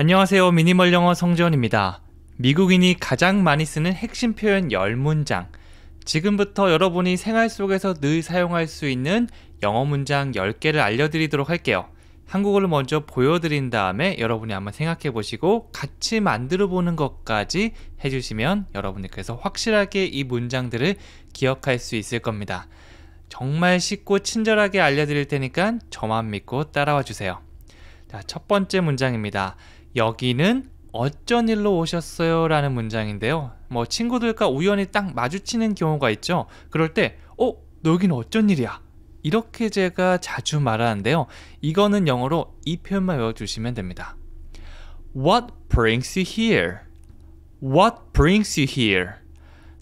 안녕하세요. 미니멀 영어 성지원입니다 미국인이 가장 많이 쓰는 핵심 표현 10문장. 지금부터 여러분이 생활 속에서 늘 사용할 수 있는 영어 문장 10개를 알려드리도록 할게요. 한국어를 먼저 보여드린 다음에 여러분이 한번 생각해 보시고 같이 만들어 보는 것까지 해주시면 여러분들께서 확실하게 이 문장들을 기억할 수 있을 겁니다. 정말 쉽고 친절하게 알려드릴 테니까 저만 믿고 따라와 주세요. 자, 첫 번째 문장입니다. 여기는 어쩐 일로 오셨어요? 라는 문장인데요. 뭐 친구들과 우연히 딱 마주치는 경우가 있죠. 그럴 때, 어? 너 여기는 어쩐 일이야? 이렇게 제가 자주 말하는데요. 이거는 영어로 이 표현만 외워주시면 됩니다. What brings you here? What brings you here?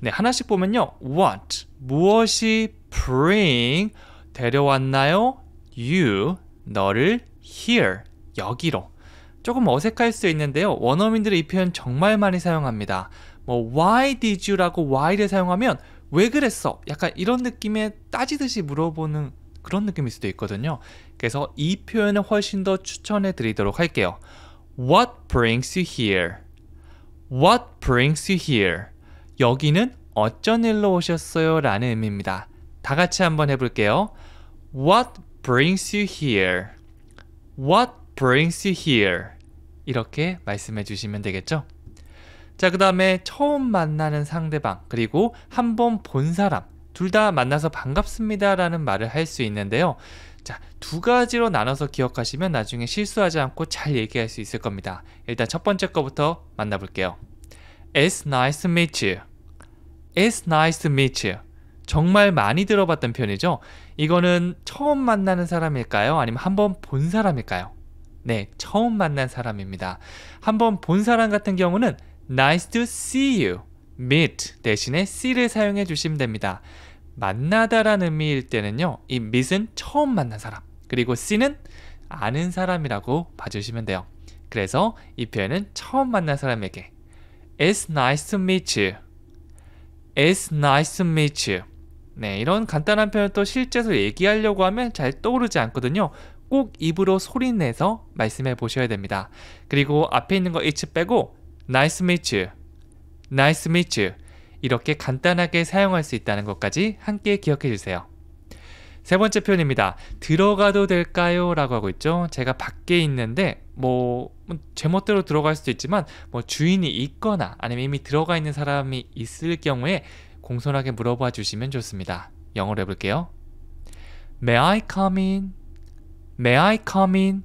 네, 하나씩 보면요. What, 무엇이 bring, 데려왔나요? You, 너를 here, 여기로. 조금 어색할 수 있는데요. 원어민들이 이 표현 정말 많이 사용합니다. 뭐 why did you라고 why를 사용하면 왜 그랬어? 약간 이런 느낌에 따지듯이 물어보는 그런 느낌일 수도 있거든요. 그래서 이 표현을 훨씬 더 추천해 드리도록 할게요. What brings you here? What brings you here? 여기는 어쩐 일로 오셨어요? 라는 의미입니다. 다 같이 한번 해볼게요. What brings you here? What brings you here? 이렇게 말씀해 주시면 되겠죠 자그 다음에 처음 만나는 상대방 그리고 한번 본 사람 둘 다 만나서 반갑습니다 라는 말을 할 수 있는데요 자, 두 가지로 나눠서 기억하시면 나중에 실수하지 않고 잘 얘기할 수 있을 겁니다. 일단 첫 번째 거부터 만나볼게요. It's nice to meet you. It's nice to meet you. 정말 많이 들어봤던 편이죠 이거는 처음 만나는 사람일까요? 아니면 한번 본 사람일까요? 네, 처음 만난 사람입니다. 한번 본 사람 같은 경우는 nice to see you, meet 대신에 see를 사용해 주시면 됩니다. 만나다라는 의미일 때는요, 이 meet은 처음 만난 사람, 그리고 see는 아는 사람이라고 봐주시면 돼요. 그래서 이 표현은 처음 만난 사람에게 It's nice to meet you. It's nice to meet you. 네, 이런 간단한 표현 또 실제로 얘기하려고 하면 잘 떠오르지 않거든요. 꼭 입으로 소리내서 말씀해 보셔야 됩니다. 그리고 앞에 있는 거 H 빼고 nice meet you, nice meet you 이렇게 간단하게 사용할 수 있다는 것까지 함께 기억해 주세요. 세 번째 표현입니다. 들어가도 될까요? 라고 하고 있죠. 제가 밖에 있는데 뭐, 뭐 제멋대로 들어갈 수도 있지만 뭐 주인이 있거나 아니면 이미 들어가 있는 사람이 있을 경우에 공손하게 물어봐 주시면 좋습니다. 영어로 해볼게요. May I come in? May I come in?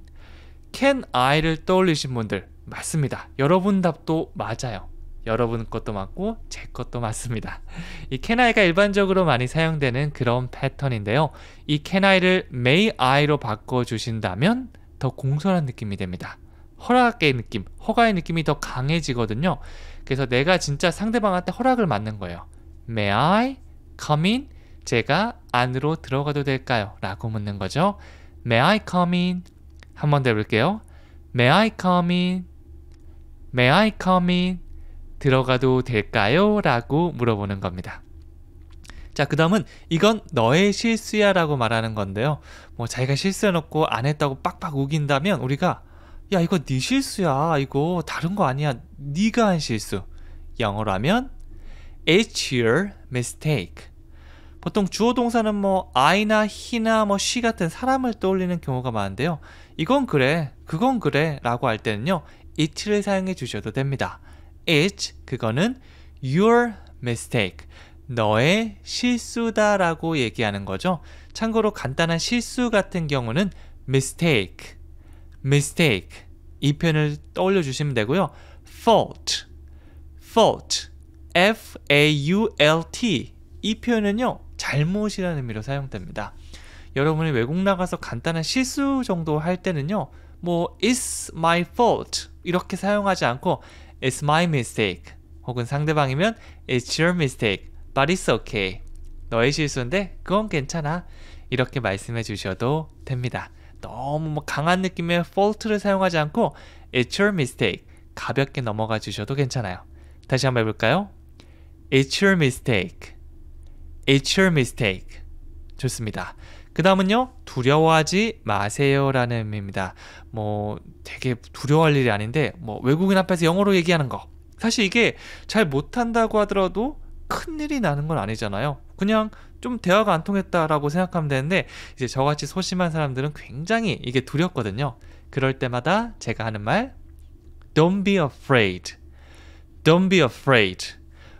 Can I를 떠올리신 분들 맞습니다. 여러분 답도 맞아요. 여러분 것도 맞고 제 것도 맞습니다. 이 can I가 일반적으로 많이 사용되는 그런 패턴인데요. 이 can I를 may I로 바꿔주신다면 더 공손한 느낌이 됩니다. 허락의 느낌, 허가의 느낌이 더 강해지거든요. 그래서 내가 진짜 상대방한테 허락을 맞는 거예요. May I come in? 제가 안으로 들어가도 될까요? 라고 묻는 거죠. May I come in? 한번더 해볼게요. May I come in? May I come in? 들어가도 될까요? 라고 물어보는 겁니다. 자, 그 다음은 이건 너의 실수야 라고 말하는 건데요. 뭐 자기가 실수해놓고 안 했다고 빡빡 우긴다면 우리가 야, 이거 네 실수야. 이거 다른 거 아니야. 네가 한 실수. 영어로 하면 It's your mistake. 보통 주어 동사는 뭐 I나 he나 뭐 she 같은 사람을 떠올리는 경우가 많은데요. 이건 그래, 그건 그래 라고 할 때는요. it를 사용해 주셔도 됩니다. it, 그거는 your mistake, 너의 실수다 라고 얘기하는 거죠. 참고로 간단한 실수 같은 경우는 mistake, mistake 이 표현을 떠올려 주시면 되고요. fault, fault, f-a-u-l-t 이 표현은요. 잘못이라는 의미로 사용됩니다. 여러분이 외국 나가서 간단한 실수 정도 할 때는요. 뭐 it's my fault 이렇게 사용하지 않고 it's my mistake 혹은 상대방이면 it's your mistake but it's okay 너의 실수인데 그건 괜찮아 이렇게 말씀해 주셔도 됩니다. 너무 뭐 강한 느낌의 fault를 사용하지 않고 it's your mistake 가볍게 넘어가 주셔도 괜찮아요. 다시 한번 해볼까요? It's your mistake. It's your mistake. 좋습니다. 그 다음은요, 두려워하지 마세요라는 의미입니다. 뭐, 되게 두려워할 일이 아닌데, 뭐, 외국인 앞에서 영어로 얘기하는 거. 사실 이게 잘 못한다고 하더라도 큰일이 나는 건 아니잖아요. 그냥 좀 대화가 안 통했다라고 생각하면 되는데, 이제 저같이 소심한 사람들은 굉장히 이게 두렵거든요. 그럴 때마다 제가 하는 말, Don't be afraid. Don't be afraid.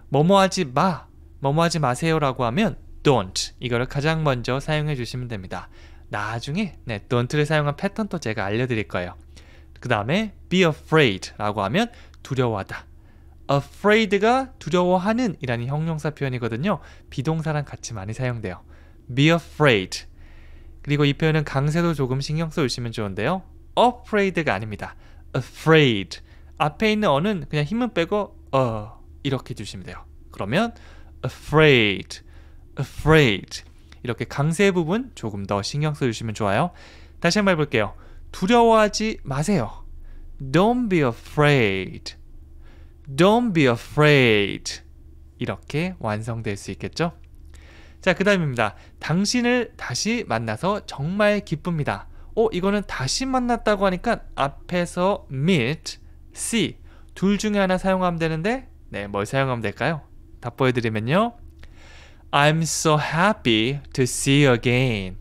뭐뭐 하지 마. 뭐뭐 하지 마세요라고 하면 don't 이거를 가장 먼저 사용해 주시면 됩니다. 나중에 네, don't를 사용한 패턴도 제가 알려드릴 거예요. 그 다음에 be afraid라고 하면 두려워하다. afraid가 두려워하는 이라는 형용사 표현이거든요. 비동사랑 같이 많이 사용돼요. be afraid. 그리고 이 표현은 강세도 조금 신경 써주시면 좋은데요. afraid가 아닙니다. afraid. 앞에 있는 어는 그냥 힘은 빼고 어 이렇게 주시면 돼요. 그러면 afraid, afraid 이렇게 강세 부분 조금 더 신경 써주시면 좋아요. 다시 한번 해볼게요. 두려워하지 마세요. Don't be afraid. Don't be afraid. 이렇게 완성될 수 있겠죠? 자, 그 다음입니다. 당신을 다시 만나서 정말 기쁩니다. 어, 이거는 다시 만났다고 하니까 앞에서 meet, see 둘 중에 하나 사용하면 되는데 네, 뭘 사용하면 될까요? 다 보여드리면요. I'm so happy to see you again.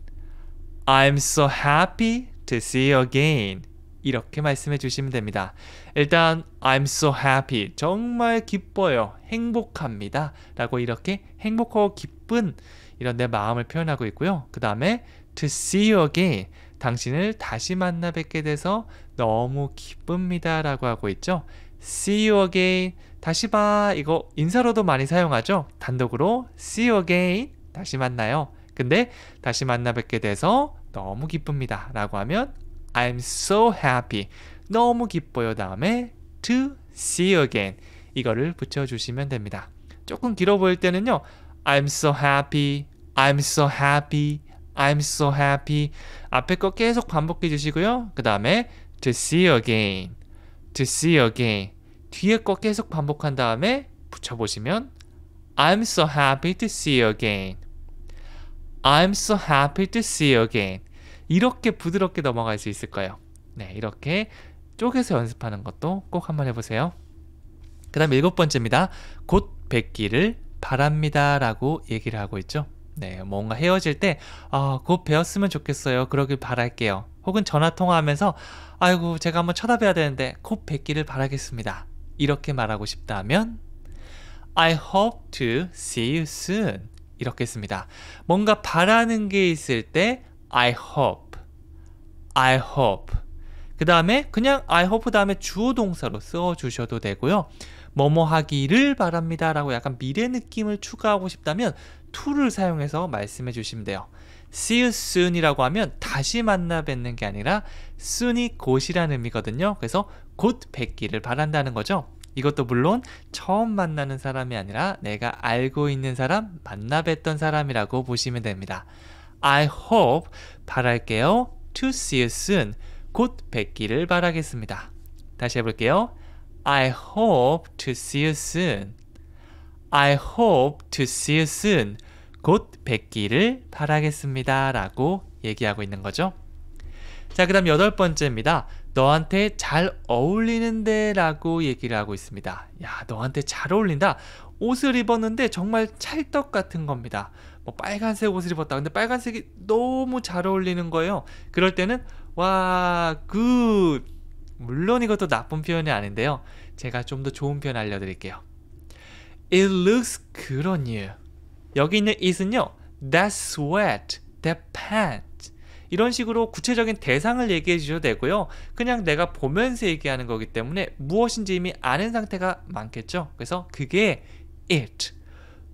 I'm so happy to see you again. 이렇게 말씀해 주시면 됩니다. 일단 I'm so happy. 정말 기뻐요. 행복합니다. 라고 이렇게 행복하고 기쁜 이런 내 마음을 표현하고 있고요. 그 다음에 to see you again. 당신을 다시 만나 뵙게 돼서 너무 기쁩니다. 라고 하고 있죠. see you again. 다시 봐 이거 인사로도 많이 사용하죠 단독으로 see you again 다시 만나요 근데 다시 만나 뵙게 돼서 너무 기쁩니다 라고 하면 I'm so happy 너무 기뻐요 다음에 to see you again 이거를 붙여주시면 됩니다 조금 길어 보일 때는요 I'm so happy I'm so happy I'm so happy 앞에 거 계속 반복해 주시고요 그 다음에 to see you again to see you again 뒤에 거 계속 반복한 다음에 붙여보시면 I'm so happy to see you again. I'm so happy to see you again. 이렇게 부드럽게 넘어갈 수 있을 거예요. 네, 이렇게 쪼개서 연습하는 것도 꼭 한번 해보세요. 그 다음 일곱 번째입니다. 곧 뵙기를 바랍니다 라고 얘기를 하고 있죠. 네, 뭔가 헤어질 때, 아, 곧 배웠으면 좋겠어요. 그러길 바랄게요. 혹은 전화 통화하면서, 아이고, 제가 한번 쳐다봐야 되는데, 곧 뵙기를 바라겠습니다. 이렇게 말하고 싶다면 I hope to see you soon 이렇게 씁니다. 뭔가 바라는 게 있을 때 I hope, I hope 그 다음에 그냥 I hope 그 다음에 주어 동사로 써주셔도 되고요. 뭐뭐 하기를 바랍니다 라고 약간 미래 느낌을 추가하고 싶다면 to를 사용해서 말씀해 주시면 돼요. see you soon 이라고 하면 다시 만나 뵙는 게 아니라 soon이 곧이라는 의미거든요. 그래서 곧 뵙기를 바란다는 거죠. 이것도 물론 처음 만나는 사람이 아니라 내가 알고 있는 사람, 만나 뵀던 사람이라고 보시면 됩니다. I hope 바랄게요. To see you soon. 곧 뵙기를 바라겠습니다. 다시 해볼게요. I hope to see you soon. I hope to see you soon. 곧 뵙기를 바라겠습니다. 라고 얘기하고 있는 거죠. 자, 그 다음 여덟 번째입니다. 너한테 잘 어울리는데 라고 얘기를 하고 있습니다. 야 너한테 잘 어울린다. 옷을 입었는데 정말 찰떡 같은 겁니다. 뭐 빨간색 옷을 입었다. 근데 빨간색이 너무 잘 어울리는 거예요. 그럴 때는 와 굿. 물론 이것도 나쁜 표현이 아닌데요. 제가 좀 더 좋은 표현 알려드릴게요. It looks good on you. 여기 있는 it은요. That sweat, that pant. 이런 식으로 구체적인 대상을 얘기해 주셔도 되고요. 그냥 내가 보면서 얘기하는 거기 때문에 무엇인지 이미 아는 상태가 많겠죠. 그래서 그게 it.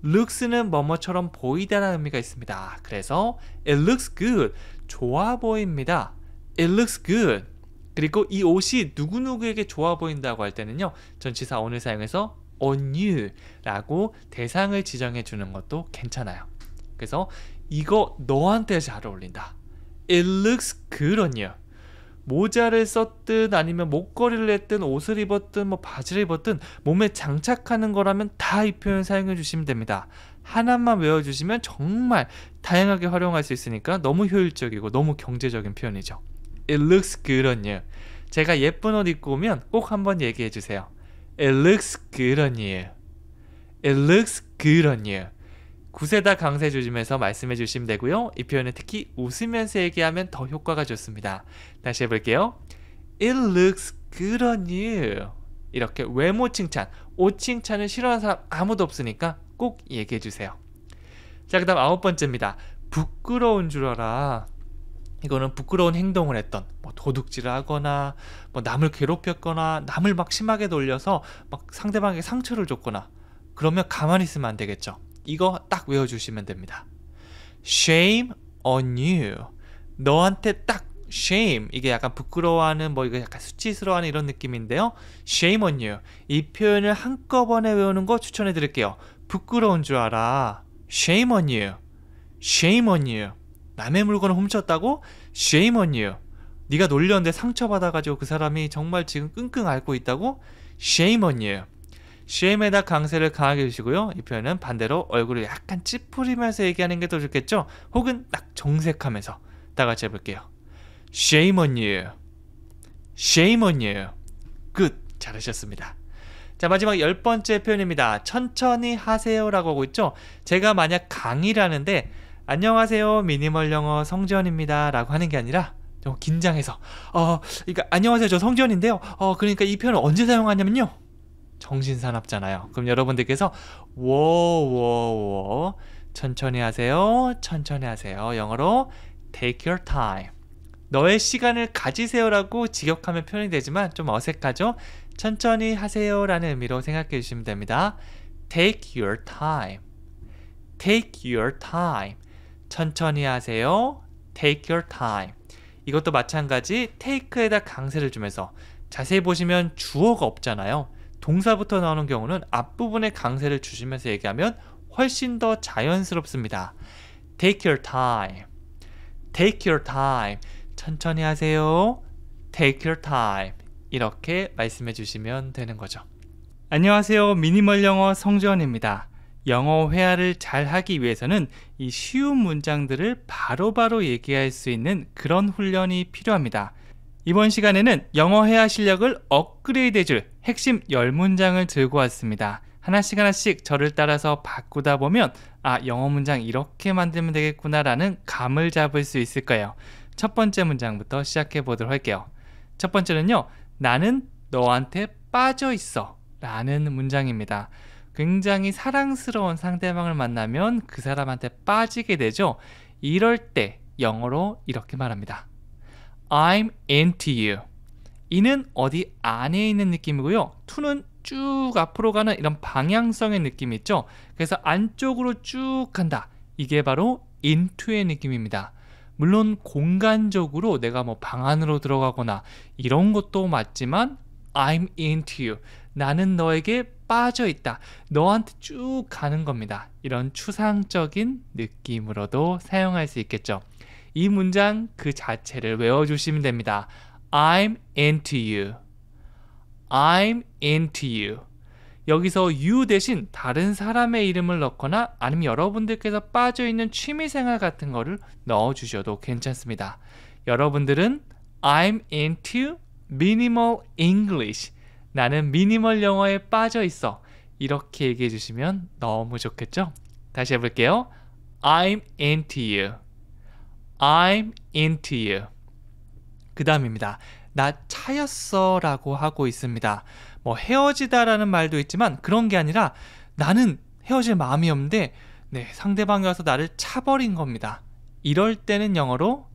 looks는 뭐뭐처럼 보이다라는 의미가 있습니다. 그래서 it looks good. 좋아 보입니다. it looks good. 그리고 이 옷이 누구누구에게 좋아 보인다고 할 때는요. 전치사 오늘 사용해서 on you 라고 대상을 지정해 주는 것도 괜찮아요. 그래서 이거 너한테 잘 어울린다. It looks g o o 모자를 썼든 아니면 목걸이를 했든 옷을 입었든 뭐 바지를 입었든 몸에 장착하는 거라면 다 이 표현 사용해 주시면 됩니다. 하나만 외워주시면 정말 다양하게 활용할 수 있으니까 너무 효율적이고 너무 경제적인 표현이죠. It looks good on you. 제가 예쁜 옷 입고 오면 꼭 한번 얘기해 주세요. It looks good on you. It looks good on you. 구세다 강세 조짐에서 말씀해 주시면 되고요. 이 표현은 특히 웃으면서 얘기하면 더 효과가 좋습니다. 다시 해볼게요. It looks good on you. 이렇게 외모 칭찬, 옷 칭찬을 싫어하는 사람 아무도 없으니까 꼭 얘기해 주세요. 자, 그 다음 아홉 번째입니다. 부끄러운 줄 알아. 이거는 부끄러운 행동을 했던 뭐 도둑질을 하거나 뭐 남을 괴롭혔거나 남을 막 심하게 돌려서 막 상대방에게 상처를 줬거나 그러면 가만히 있으면 안 되겠죠. 이거 딱 외워주시면 됩니다. Shame on you. 너한테 딱 shame 이게 약간 부끄러워하는 뭐 이거 약간 수치스러워하는 이런 느낌인데요. Shame on you. 이 표현을 한꺼번에 외우는 거 추천해 드릴게요. 부끄러운 줄 알아. Shame on you. Shame on you. 남의 물건을 훔쳤다고? Shame on you. 네가 놀렸는데 상처받아가지고 그 사람이 정말 지금 끙끙 앓고 있다고? Shame on you. CM에다 강세를 강하게 주시고요. 이 표현은 반대로 얼굴을 약간 찌푸리면서 얘기하는 게 더 좋겠죠? 혹은 딱 정색하면서 다 같이 해볼게요. Shame on you. Shame on you. 끝. 잘하셨습니다. 자 마지막 열 번째 표현입니다. 천천히 하세요라고 하고 있죠. 제가 만약 강의라는데 안녕하세요 미니멀 영어 성지원입니다 라고 하는 게 아니라 좀 긴장해서 어 그러니까 안녕하세요 저 성지원인데요 어 그러니까 이 표현을 언제 사용하냐면요 정신산업잖아요 그럼 여러분들께서 워워워 천천히 하세요. 천천히 하세요. 영어로 take your time. 너의 시간을 가지세요라고 직역하면 표현이 되지만 좀 어색하죠? 천천히 하세요라는 의미로 생각해 주시면 됩니다. take your time. take your time. 천천히 하세요. take your time. 이것도 마찬가지 take에다 강세를 주면서 자세히 보시면 주어가 없잖아요. 동사부터 나오는 경우는 앞부분에 강세를 주시면서 얘기하면 훨씬 더 자연스럽습니다. Take your time. Take your time. 천천히 하세요. Take your time. 이렇게 말씀해 주시면 되는 거죠. 안녕하세요. 미니멀 영어 성지원입니다 영어 회화를 잘 하기 위해서는 이 쉬운 문장들을 바로바로 바로 얘기할 수 있는 그런 훈련이 필요합니다. 이번 시간에는 영어 회화 실력을 업그레이드 해줄 핵심 10문장을 들고 왔습니다. 하나씩 하나씩 저를 따라서 바꾸다 보면 아 영어 문장 이렇게 만들면 되겠구나 라는 감을 잡을 수 있을 거예요. 첫 번째 문장부터 시작해 보도록 할게요. 첫 번째는요. 나는 너한테 빠져 있어 라는 문장입니다. 굉장히 사랑스러운 상대방을 만나면 그 사람한테 빠지게 되죠. 이럴 때 영어로 이렇게 말합니다. I'm into you. 이는 어디 안에 있는 느낌이고요. 2는쭉 앞으로 가는 이런 방향성의 느낌이 있죠. 그래서 안쪽으로 쭉 간다. 이게 바로 인투의 느낌입니다. 물론 공간적으로 내가 뭐 방 안으로 들어가거나 이런 것도 맞지만 I'm into you. 나는 너에게 빠져 있다. 너한테 쭉 가는 겁니다. 이런 추상적인 느낌으로도 사용할 수 있겠죠. 이 문장 그 자체를 외워주시면 됩니다. I'm into you. I'm into you. 여기서 you 대신 다른 사람의 이름을 넣거나 아니면 여러분들께서 빠져있는 취미생활 같은 거를 넣어주셔도 괜찮습니다. 여러분들은 I'm into minimal English. 나는 미니멀 영어에 빠져있어. 이렇게 얘기해 주시면 너무 좋겠죠? 다시 해볼게요. I'm into you. I'm into you. 그 다음입니다. 나 차였어 라고 하고 있습니다. 뭐 헤어지다 라는 말도 있지만 그런 게 아니라 나는 헤어질 마음이 없는데 네, 상대방이 와서 나를 차버린 겁니다. 이럴 때는 영어로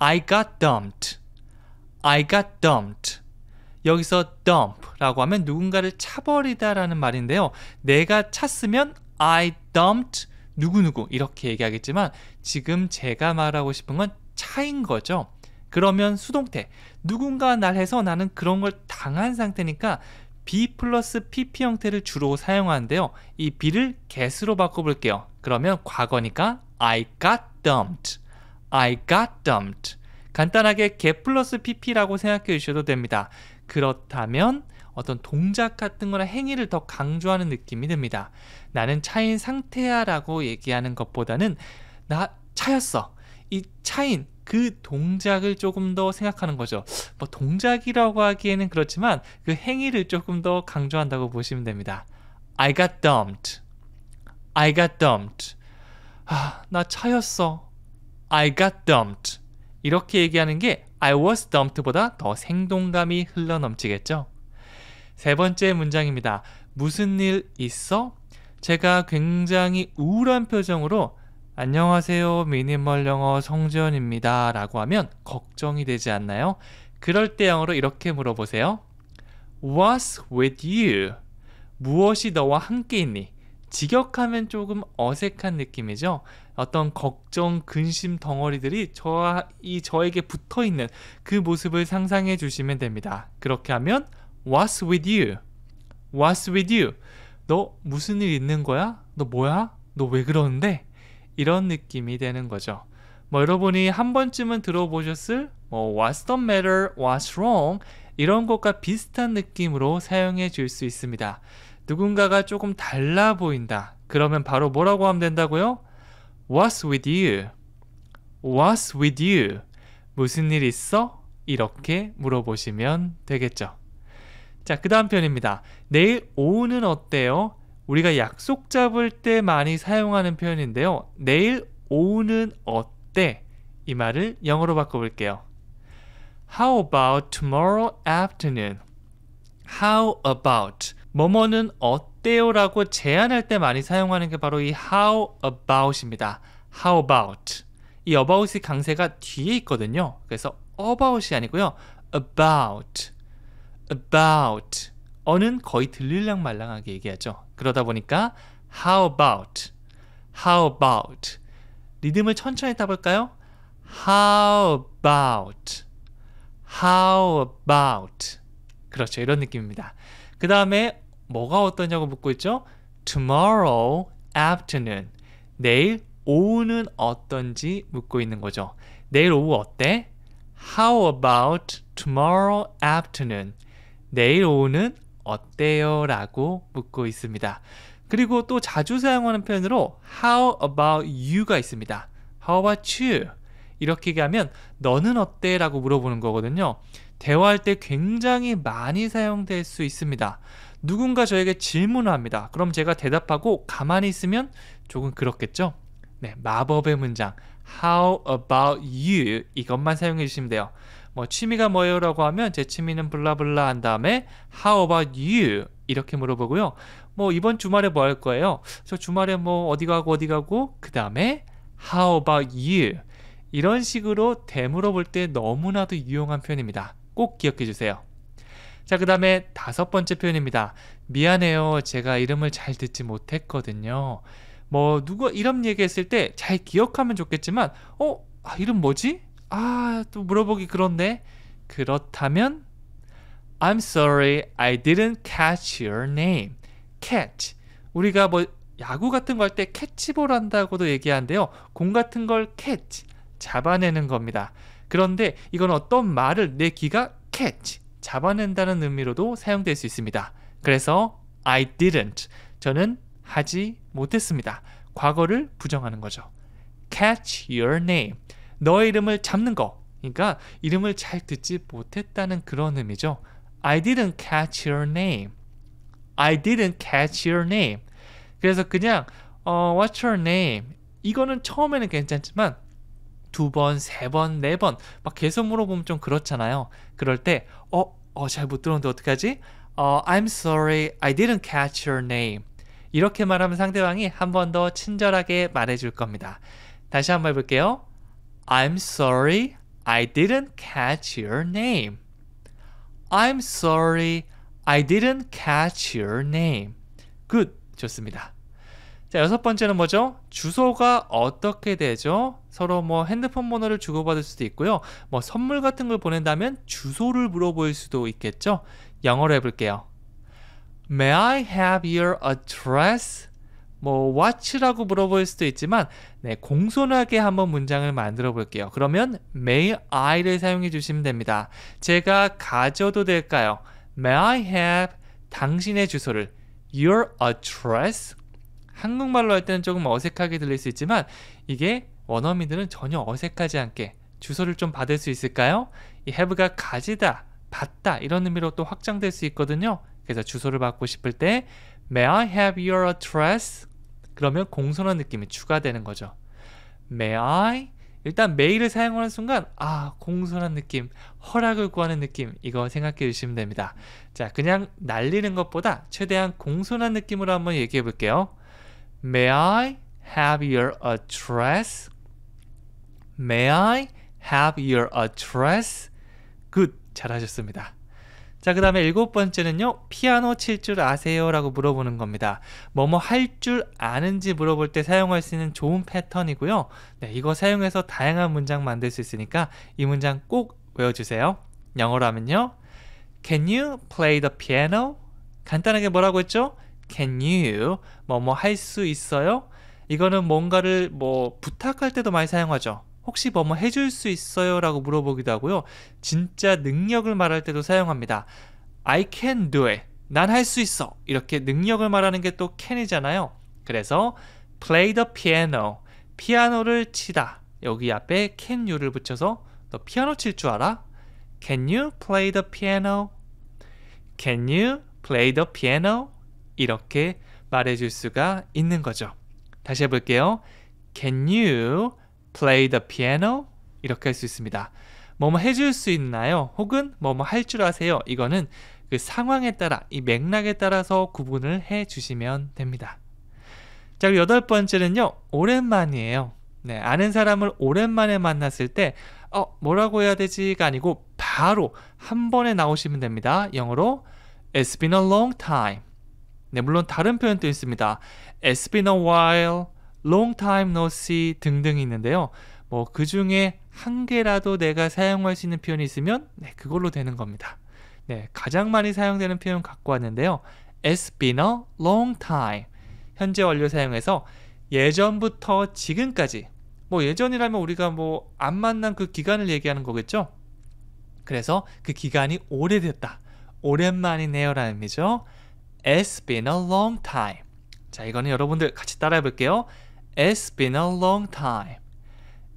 I got dumped. I got dumped. 여기서 dump라고 하면 누군가를 차버리다라는 말인데요. 내가 찼으면 I dumped 누구누구 이렇게 얘기하겠지만 지금 제가 말하고 싶은 건 차인 거죠. 그러면 수동태 누군가 날 해서 나는 그런 걸 당한 상태니까 b 플러스 pp 형태를 주로 사용하는데요 이 b를 get으로 바꿔볼게요 그러면 과거니까 I got dumped I got dumped 간단하게 get 플러스 pp라고 생각해 주셔도 됩니다 그렇다면 어떤 동작 같은 거나 행위를 더 강조하는 느낌이 듭니다 나는 차인 상태야 라고 얘기하는 것보다는 나 차였어 이 차인 그 동작을 조금 더 생각하는 거죠. 뭐 동작이라고 하기에는 그렇지만 그 행위를 조금 더 강조한다고 보시면 됩니다. I got dumped. I got dumped. 아, 나 차였어. I got dumped. 이렇게 얘기하는 게 I was dumped보다 더 생동감이 흘러넘치겠죠. 세 번째 문장입니다. 무슨 일 있어? 제가 굉장히 우울한 표정으로 안녕하세요. 미니멀 영어 성지현입니다. 라고 하면 걱정이 되지 않나요? 그럴 때 영어로 이렇게 물어보세요. What's with you? 무엇이 너와 함께 있니? 직역하면 조금 어색한 느낌이죠. 어떤 걱정, 근심 덩어리들이 저와 이 저에게 붙어 있는 그 모습을 상상해 주시면 됩니다. 그렇게 하면 What's with you? What's with you? 너 무슨 일 있는 거야? 너 뭐야? 너 왜 그러는데? 이런 느낌이 되는 거죠. 뭐 여러분이 한 번쯤은 들어보셨을 뭐 What's the matter? What's wrong? 이런 것과 비슷한 느낌으로 사용해 줄 수 있습니다. 누군가가 조금 달라 보인다. 그러면 바로 뭐라고 하면 된다고요? What's with you? What's with you? 무슨 일 있어? 이렇게 물어보시면 되겠죠. 자, 그 다음 편입니다. 내일 오후는 어때요? 우리가 약속 잡을 때 많이 사용하는 표현인데요. 내일 오후는 어때? 이 말을 영어로 바꿔볼게요. How about tomorrow afternoon? How about 뭐뭐는 어때요? 라고 제안할 때 많이 사용하는 게 바로 이 how about입니다. How about 이 about의 강세가 뒤에 있거든요. 그래서 about이 아니고요. about about 어는 거의 들릴랑 말랑하게 얘기하죠. 그러다 보니까 how about how about 리듬을 천천히 타볼까요 how about how about 그렇죠 이런 느낌입니다 그 다음에 뭐가 어떠냐고 묻고 있죠 tomorrow afternoon 내일 오후는 어떤지 묻고 있는 거죠 내일 오후 어때? How about tomorrow afternoon? 내일 오후는 어때요? 라고 묻고 있습니다. 그리고 또 자주 사용하는 표현으로 How about you가 있습니다. How about you? 이렇게 하면 너는 어때? 라고 물어보는 거거든요. 대화할 때 굉장히 많이 사용될 수 있습니다. 누군가 저에게 질문을 합니다. 그럼 제가 대답하고 가만히 있으면 조금 그렇겠죠? 네, 마법의 문장 How about you? 이것만 사용해 주시면 돼요. 뭐 취미가 뭐예요라고 하면 제 취미는 블라블라 한 다음에 how about you 이렇게 물어보고요. 뭐 이번 주말에 뭐 할 거예요? 저 주말에 뭐 어디 가고 어디 가고 그다음에 how about you 이런 식으로 되물어볼 때 너무나도 유용한 표현입니다. 꼭 기억해 주세요. 자, 그 다음에 다섯 번째 표현입니다. 미안해요. 제가 이름을 잘 듣지 못했거든요. 뭐, 누가 이름 얘기했을 때 잘 기억하면 좋겠지만, 어, 아, 이름 뭐지? 아, 또 물어보기 그런데 그렇다면 I'm sorry I didn't catch your name. catch. 우리가 뭐 야구 같은 거 할 때 캐치볼 한다고도 얘기하는데요. 공 같은 걸 catch. 잡아내는 겁니다. 그런데 이건 어떤 말을 내 귀가 catch. 잡아낸다는 의미로도 사용될 수 있습니다. 그래서 I didn't. 저는 하지 못했습니다. 과거를 부정하는 거죠. catch your name. 너의 이름을 잡는 거 그러니까 이름을 잘 듣지 못했다는 그런 의미죠 I didn't catch your name I didn't catch your name 그래서 그냥 어, What's your name? 이거는 처음에는 괜찮지만 두 번, 세 번, 네 번 막 계속 물어보면 좀 그렇잖아요 그럴 때 어? 어잘 못 들었는데 어떡하지? 어, I'm sorry I didn't catch your name 이렇게 말하면 상대방이 한 번 더 친절하게 말해줄 겁니다 다시 한 번 해볼게요 I'm sorry, I didn't catch your name. I'm sorry, I didn't catch your name. good. 좋습니다. 자, 여섯 번째는 뭐죠? 주소가 어떻게 되죠? 서로 뭐 핸드폰 번호를 주고받을 수도 있고요. 뭐 선물 같은 걸 보낸다면 주소를 물어볼 수도 있겠죠? 영어로 해볼게요. May I have your address? 뭐 what라고 물어볼 수도 있지만 네, 공손하게 한번 문장을 만들어 볼게요. 그러면 may I를 사용해 주시면 됩니다. 제가 가져도 될까요? May I have 당신의 주소를 your address 한국말로 할 때는 조금 어색하게 들릴 수 있지만 이게 원어민들은 전혀 어색하지 않게 주소를 좀 받을 수 있을까요? 이 have가 가지다, 받다 이런 의미로 또 확장될 수 있거든요. 그래서 주소를 받고 싶을 때 May I have your address? 그러면 공손한 느낌이 추가되는 거죠. May I? 일단 메일을 사용하는 순간 아 공손한 느낌 허락을 구하는 느낌 이거 생각해 주시면 됩니다 자 그냥 날리는 것보다 최대한 공손한 느낌으로 한번 얘기해 볼게요 May I have your address? May I have your address? Good 잘하셨습니다 자, 그 다음에 일곱 번째는요, 피아노 칠 줄 아세요? 라고 물어보는 겁니다. 뭐뭐 할 줄 아는지 물어볼 때 사용할 수 있는 좋은 패턴이고요. 네, 이거 사용해서 다양한 문장 만들 수 있으니까 이 문장 꼭 외워주세요. 영어로 하면요, Can you play the piano? 간단하게 뭐라고 했죠? Can you 뭐뭐 할 수 있어요? 이거는 뭔가를 뭐 부탁할 때도 많이 사용하죠. 혹시 뭐뭐 해줄 수 있어요? 라고 물어보기도 하고요. 진짜 능력을 말할 때도 사용합니다. I can do it. 난 할 수 있어. 이렇게 능력을 말하는 게 또 can이잖아요. 그래서 play the piano. 피아노를 치다. 여기 앞에 can you를 붙여서 너 피아노 칠 줄 알아? Can you play the piano? Can you play the piano? 이렇게 말해줄 수가 있는 거죠. 다시 해볼게요. Can you play the piano 이렇게 할 수 있습니다. 뭐 뭐 해줄 수 있나요? 혹은 뭐 뭐 할 줄 아세요? 이거는 그 상황에 따라 이 맥락에 따라서 구분을 해 주시면 됩니다. 자그 여덟 번째는요 오랜만이에요. 네 아는 사람을 오랜만에 만났을 때 어, 뭐라고 해야 되지가 아니고 바로 한 번에 나오시면 됩니다. 영어로 It's been a long time. 네 물론 다른 표현도 있습니다. It's been a while. long time no see 등등이 있는데요. 뭐그 중에 한 개라도 내가 사용할 수 있는 표현이 있으면 네, 그걸로 되는 겁니다. 네, 가장 많이 사용되는 표현 갖고 왔는데요. It's been a long time. 현재 완료 사용해서 예전부터 지금까지 뭐 예전이라면 우리가 뭐 안 만난 그 기간을 얘기하는 거겠죠. 그래서 그 기간이 오래됐다. 오랜만이네요 라는 의미죠. It's been a long time. 자, 이거는 여러분들 같이 따라해 볼게요. It's been a long time.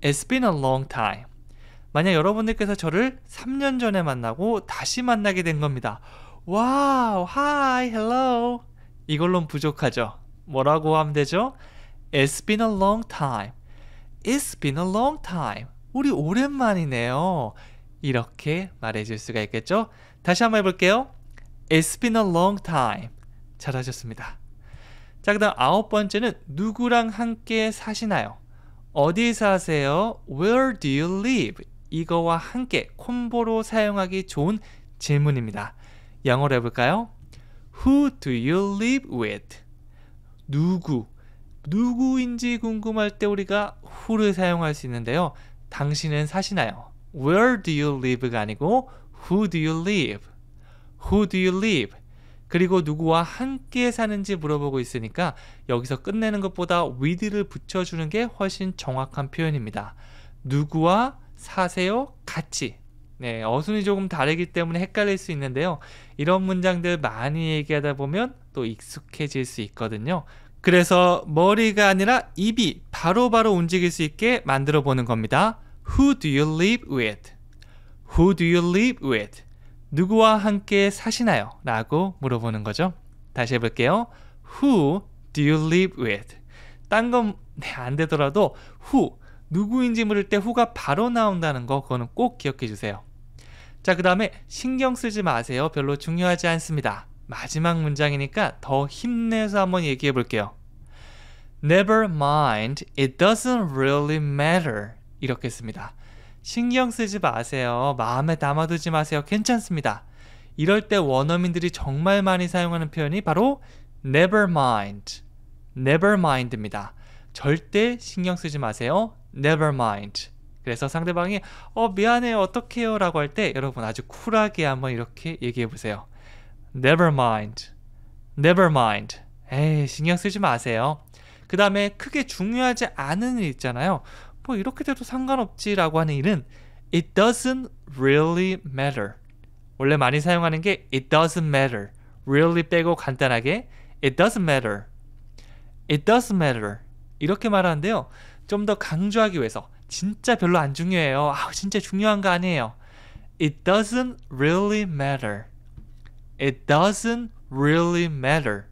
It's been a long time. 만약 여러분들께서 저를 3년 전에 만나고 다시 만나게 된 겁니다. 와우, hi, hello. 이걸론 부족하죠. 뭐라고 하면 되죠? It's been a long time. It's been a long time. 우리 오랜만이네요. 이렇게 말해줄 수가 있겠죠? 다시 한번 해볼게요. It's been a long time. 잘하셨습니다. 자, 그 다음 아홉 번째는 누구랑 함께 사시나요? 어디 사세요? Where do you live? 이거와 함께 콤보로 사용하기 좋은 질문입니다. 영어로 해볼까요? Who do you live with? 누구? 누구인지 궁금할 때 우리가 who를 사용할 수 있는데요. 당신은 사시나요? Where do you live가 아니고 Who do you live? Who do you live? 그리고 누구와 함께 사는지 물어보고 있으니까 여기서 끝내는 것보다 with를 붙여주는 게 훨씬 정확한 표현입니다. 누구와 사세요? 같이. 네, 어순이 조금 다르기 때문에 헷갈릴 수 있는데요. 이런 문장들 많이 얘기하다 보면 또 익숙해질 수 있거든요. 그래서 머리가 아니라 입이 바로바로 바로 움직일 수 있게 만들어 보는 겁니다. Who do you live with? Who do you live with? 누구와 함께 사시나요? 라고 물어보는 거죠. 다시 해볼게요. Who do you live with? 딴 건안 네, 되더라도 who, 누구인지 물을 때 who가 바로 나온다는 거 그거는 꼭 기억해 주세요. 자, 그 다음에 신경 쓰지 마세요. 별로 중요하지 않습니다. 마지막 문장이니까 더 힘내서 한번 얘기해 볼게요. Never mind, it doesn't really matter. 이렇게 씁니다. 신경 쓰지 마세요. 마음에 담아두지 마세요. 괜찮습니다. 이럴 때 원어민들이 정말 많이 사용하는 표현이 바로 never mind. never mind입니다. 절대 신경 쓰지 마세요. never mind. 그래서 상대방이 어 미안해요. 어떡해요? 라고 할 때 여러분 아주 쿨하게 한번 이렇게 얘기해 보세요. never mind. never mind. 에이, 신경 쓰지 마세요. 그 다음에 크게 중요하지 않은 일 있잖아요. 뭐 이렇게 돼도 상관없지라고 하는 일은 it doesn't really matter. 원래 많이 사용하는 게 it doesn't matter. really 빼고 간단하게 it doesn't matter. it doesn't matter. 이렇게 말하는데요. 좀 더 강조하기 위해서 진짜 별로 안 중요해요. 아, 진짜 중요한 거 아니에요. it doesn't really matter. it doesn't really matter.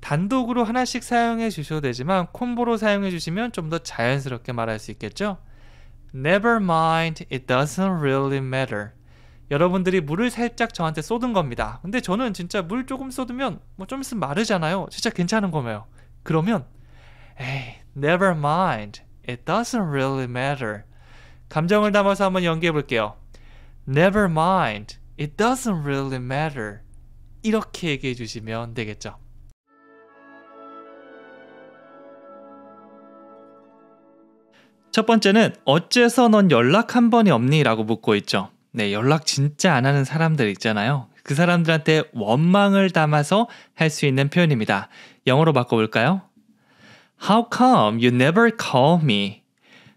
단독으로 하나씩 사용해 주셔도 되지만 콤보로 사용해 주시면 좀 더 자연스럽게 말할 수 있겠죠? Never mind, it doesn't really matter. 여러분들이 물을 살짝 저한테 쏟은 겁니다. 근데 저는 진짜 물 조금 쏟으면 뭐좀 있으면 마르잖아요. 진짜 괜찮은 거예요. 그러면 에이, never mind. It doesn't really matter. 감정을 담아서 한번 연기해 볼게요. Never mind. It doesn't really matter. 이렇게 얘기해 주시면 되겠죠. 첫 번째는 어째서 넌 연락 한 번이 없니? 라고 묻고 있죠. 네, 연락 진짜 안 하는 사람들 있잖아요. 그 사람들한테 원망을 담아서 할 수 있는 표현입니다. 영어로 바꿔볼까요? How come you never call me?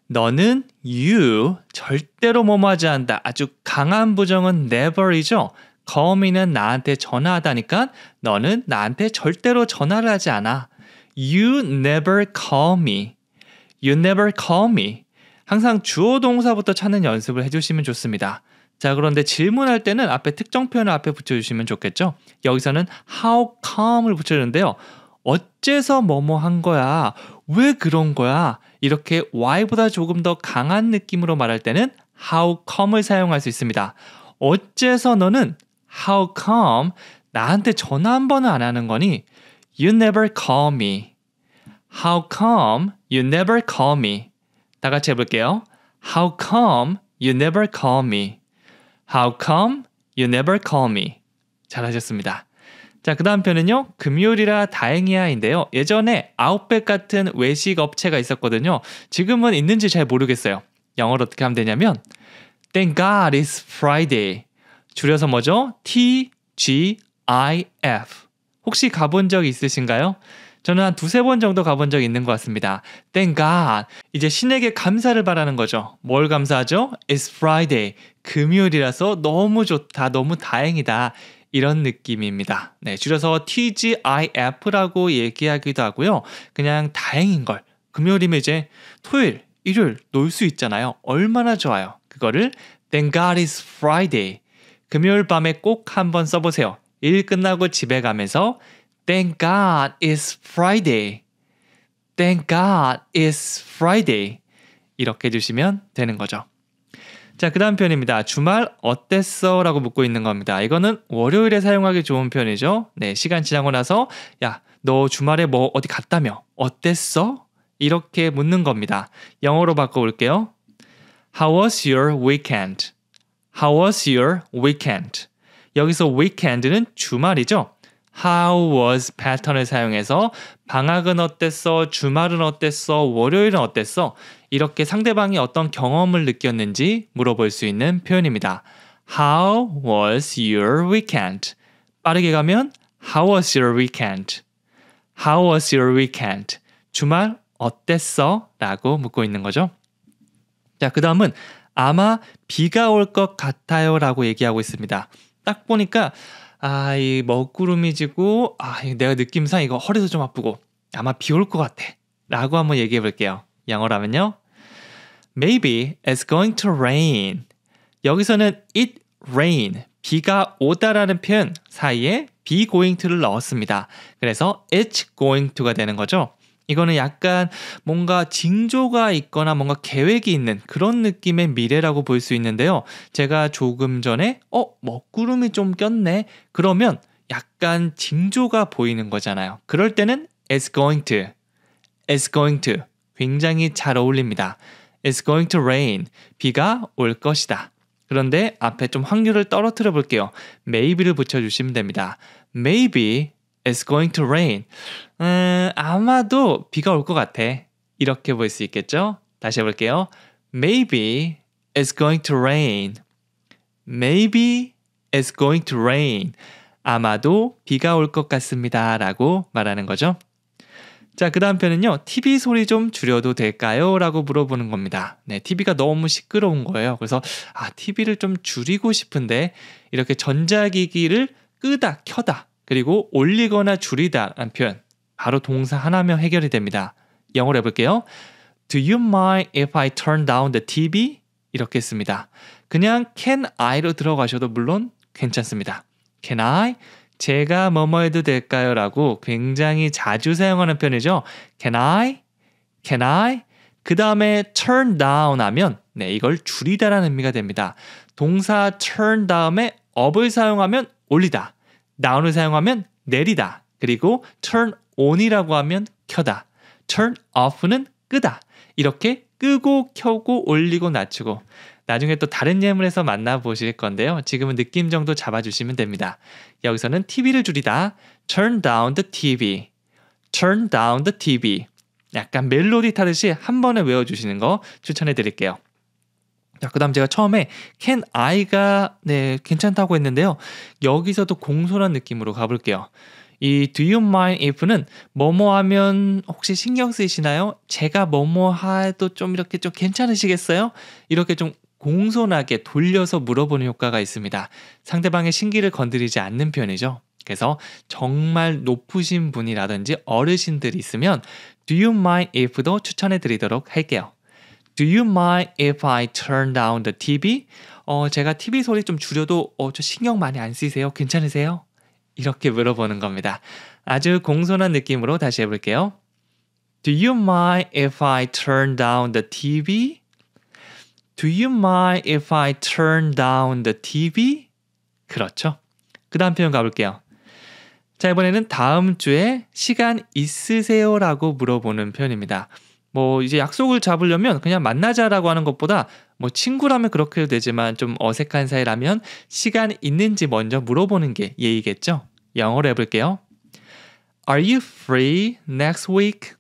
너는 you 절대로 뭐뭐하지 않다. 아주 강한 부정은 never이죠. call me는 나한테 전화하다니까 너는 나한테 절대로 전화를 하지 않아. You never call me. You never call me. 항상 주어 동사부터 찾는 연습을 해주시면 좋습니다. 자, 그런데 질문할 때는 앞에 특정 표현을 앞에 붙여주시면 좋겠죠? 여기서는 how come을 붙여주는데요. 어째서 뭐뭐 한 거야? 왜 그런 거야? 이렇게 why보다 조금 더 강한 느낌으로 말할 때는 how come을 사용할 수 있습니다. 어째서 너는 how come 나한테 전화 한 번은 안 하는 거니? You never call me. How come You never call me. 다 같이 해볼게요. How come you never call me? How come you never call me? 잘하셨습니다. 자, 그 다음 편은요. 금요일이라 다행이야인데요. 예전에 아웃백 같은 외식 업체가 있었거든요. 지금은 있는지 잘 모르겠어요. 영어로 어떻게 하면 되냐면 Thank God it's Friday. 줄여서 뭐죠? T G I F. 혹시 가본 적 있으신가요? 저는 한 두세 번 정도 가본 적이 있는 것 같습니다. Thank God. 이제 신에게 감사를 바라는 거죠. 뭘 감사하죠? It's Friday. 금요일이라서 너무 좋다. 너무 다행이다. 이런 느낌입니다. 네, 줄여서 TGIF라고 얘기하기도 하고요. 그냥 다행인 걸. 금요일이면 이제 토요일, 일요일 놀 수 있잖아요. 얼마나 좋아요. 그거를 Thank God i s Friday. 금요일 밤에 꼭 한번 써보세요. 일 끝나고 집에 가면서 Thank God it's Friday. Thank God it's Friday. 이렇게 해주시면 되는 거죠. 자, 그 다음 편입니다 주말 어땠어? 라고 묻고 있는 겁니다. 이거는 월요일에 사용하기 좋은 편이죠 네, 시간 지나고 나서, 야, 너 주말에 뭐 어디 갔다며? 어땠어? 이렇게 묻는 겁니다. 영어로 바꿔볼게요. How was your weekend? How was your weekend? 여기서 weekend는 주말이죠. how was 패턴을 사용해서 방학은 어땠어? 주말은 어땠어? 월요일은 어땠어? 이렇게 상대방이 어떤 경험을 느꼈는지 물어볼 수 있는 표현입니다. How was your weekend? 빠르게 가면 How was your weekend? How was your weekend? 주말 어땠어? 라고 묻고 있는 거죠. 자, 그 다음은 아마 비가 올 것 같아요 라고 얘기하고 있습니다. 딱 보니까 아, 이 먹구름이 지고, 아, 내가 느낌상 이거 허리도 좀 아프고, 아마 비 올 것 같아. 라고 한번 얘기해 볼게요. 영어라면요. Maybe it's going to rain. 여기서는 it rain, 비가 오다라는 표현 사이에 be going to를 넣었습니다. 그래서 it's going to가 되는 거죠. 이거는 약간 뭔가 징조가 있거나 뭔가 계획이 있는 그런 느낌의 미래라고 볼 수 있는데요. 제가 조금 전에 어, 먹구름이 좀 꼈네. 그러면 약간 징조가 보이는 거잖아요. 그럴 때는 it's going to it's going to 굉장히 잘 어울립니다. It's going to rain. 비가 올 것이다. 그런데 앞에 좀 확률을 떨어뜨려 볼게요. maybe를 붙여주시면 됩니다. Maybe It's going to rain. 음, 아마도 비가 올 것 같아. 이렇게 볼 수 있겠죠? 다시 해볼게요. Maybe it's going to rain. Maybe it's going to rain. 아마도 비가 올 것 같습니다. 라고 말하는 거죠. 자, 그 다음 편은요. TV 소리 좀 줄여도 될까요? 라고 물어보는 겁니다. 네, TV가 너무 시끄러운 거예요. 그래서, 아, TV를 좀 줄이고 싶은데, 이렇게 전자기기를 끄다, 켜다, 그리고 올리거나 줄이다라는 표현 바로 동사 하나면 해결이 됩니다. 영어로 해볼게요. Do you mind if I turn down the TV? 이렇게 했니다 그냥 can I로 들어가셔도 물론 괜찮습니다. Can I? 제가 뭐뭐 해도 될까요? 라고 굉장히 자주 사용하는 편이죠. Can I? Can I? 그 다음에 turn down 하면 네, 이걸 줄이다라는 의미가 됩니다. 동사 turn 다음에 up을 사용하면 올리다. noun을 사용하면 내리다. 그리고 turn on이라고 하면 켜다. turn off는 끄다. 이렇게 끄고 켜고 올리고 낮추고 나중에 또 다른 예문에서 만나보실 건데요. 지금은 느낌 정도 잡아주시면 됩니다. 여기서는 TV를 줄이다. turn down the TV. turn down the TV. 약간 멜로디 타듯이 한 번에 외워주시는 거 추천해 드릴게요. 자, 그다음 제가 처음에 can I가 네 괜찮다고 했는데요. 여기서도 공손한 느낌으로 가볼게요. 이 do you mind if는 뭐뭐 하면 혹시 신경 쓰이시나요? 제가 뭐뭐 해도 좀 이렇게 좀 괜찮으시겠어요? 이렇게 좀 공손하게 돌려서 물어보는 효과가 있습니다. 상대방의 신기를 건드리지 않는 편이죠. 그래서 정말 높으신 분이라든지 어르신들이 있으면 do you mind if도 추천해 드리도록 할게요. Do you mind if I turn down the TV? 어, 제가 TV 소리 좀 줄여도 어, 저 신경 많이 안 쓰세요? 괜찮으세요? 이렇게 물어보는 겁니다. 아주 공손한 느낌으로 다시 해볼게요. Do you mind if I turn down the TV? Do you mind if I turn down the TV? 그렇죠. 그 다음 표현 가볼게요. 자, 이번에는 다음 주에 시간 있으세요? 라고 물어보는 표현입니다. 뭐 이제 약속을 잡으려면 그냥 만나자라고 하는 것보다 뭐 친구라면 그렇게 도 되지만 좀 어색한 사이라면 시간 있는지 먼저 물어보는 게 예의겠죠? 영어로 해볼게요. Are you free next week?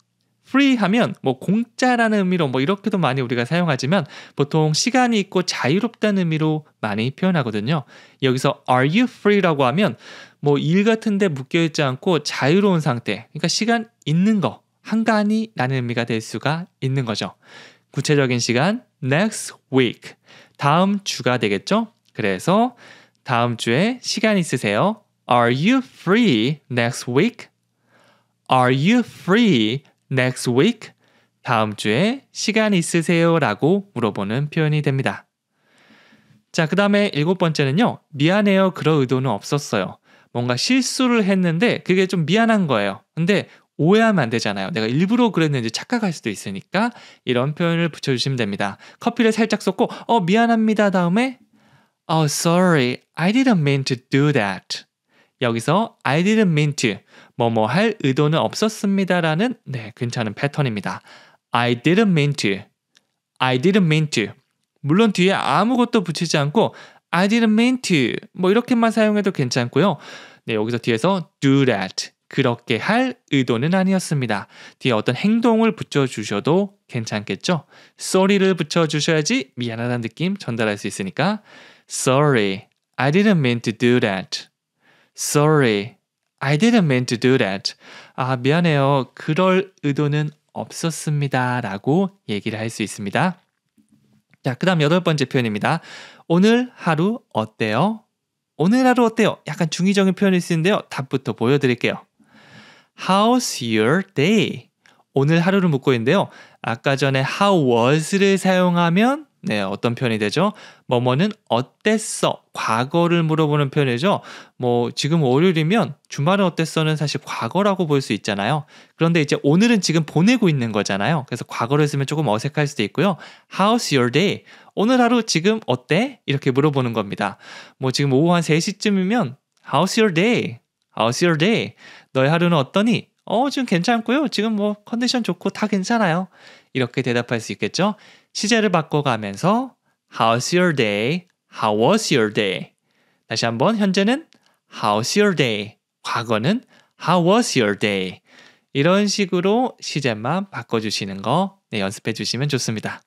free 하면 뭐 공짜라는 의미로 뭐 이렇게도 많이 우리가 사용하지만 보통 시간이 있고 자유롭다는 의미로 많이 표현하거든요. 여기서 are you free라고 하면 뭐 일 같은데 묶여 있지 않고 자유로운 상태. 그러니까 시간 있는 거. 한가하니라는 의미가 될 수가 있는 거죠. 구체적인 시간 next week 다음 주가 되겠죠? 그래서 다음 주에 시간 있으세요? Are you free next week? Are you free next week? 다음 주에 시간 있으세요? 라고 물어보는 표현이 됩니다. 자, 그 다음에 일곱 번째는요. 미안해요. 그런 의도는 없었어요. 뭔가 실수를 했는데 그게 좀 미안한 거예요. 근데 오해하면 안 되잖아요. 내가 일부러 그랬는지 착각할 수도 있으니까 이런 표현을 붙여주시면 됩니다. 커피를 살짝 쏟고 어 미안합니다 다음에 Oh sorry, I didn't mean to do that. 여기서 I didn't mean to 뭐 뭐 할 의도는 없었습니다라는 네 괜찮은 패턴입니다. I didn't mean to, I didn't mean to. 물론 뒤에 아무것도 붙이지 않고 I didn't mean to 뭐 이렇게만 사용해도 괜찮고요. 네 여기서 뒤에서 do that 그렇게 할 의도는 아니었습니다. 뒤에 어떤 행동을 붙여주셔도 괜찮겠죠? sorry를 붙여주셔야지 미안하다는 느낌 전달할 수 있으니까 Sorry, I didn't mean to do that. Sorry, I didn't mean to do that. 아, 미안해요. 그럴 의도는 없었습니다. 라고 얘기를 할 수 있습니다. 자, 그 다음 여덟 번째 표현입니다. 오늘 하루 어때요? 오늘 하루 어때요? 약간 중의적인 표현일수있는데요 답부터 보여드릴게요. How's your day? 오늘 하루를 묻고 있는데요. 아까 전에 how was를 사용하면 네, 어떤 표현이 되죠? 뭐뭐는 어땠어? 과거를 물어보는 표현이죠. 뭐 지금 월요일이면 주말은 어땠어는 사실 과거라고 볼 수 있잖아요. 그런데 이제 오늘은 지금 보내고 있는 거잖아요. 그래서 과거를 쓰면 조금 어색할 수도 있고요. How's your day? 오늘 하루 지금 어때? 이렇게 물어보는 겁니다. 뭐 지금 오후 한 3시쯤이면 How's your day? How's your day? 너의 하루는 어떠니? 어, 지금 괜찮고요. 지금 뭐 컨디션 좋고 다 괜찮아요. 이렇게 대답할 수 있겠죠? 시제를 바꿔가면서 How's your day? How was your day? 다시 한번 현재는 How's your day? 과거는 How was your day? 이런 식으로 시제만 바꿔주시는 거 네, 연습해 주시면 좋습니다.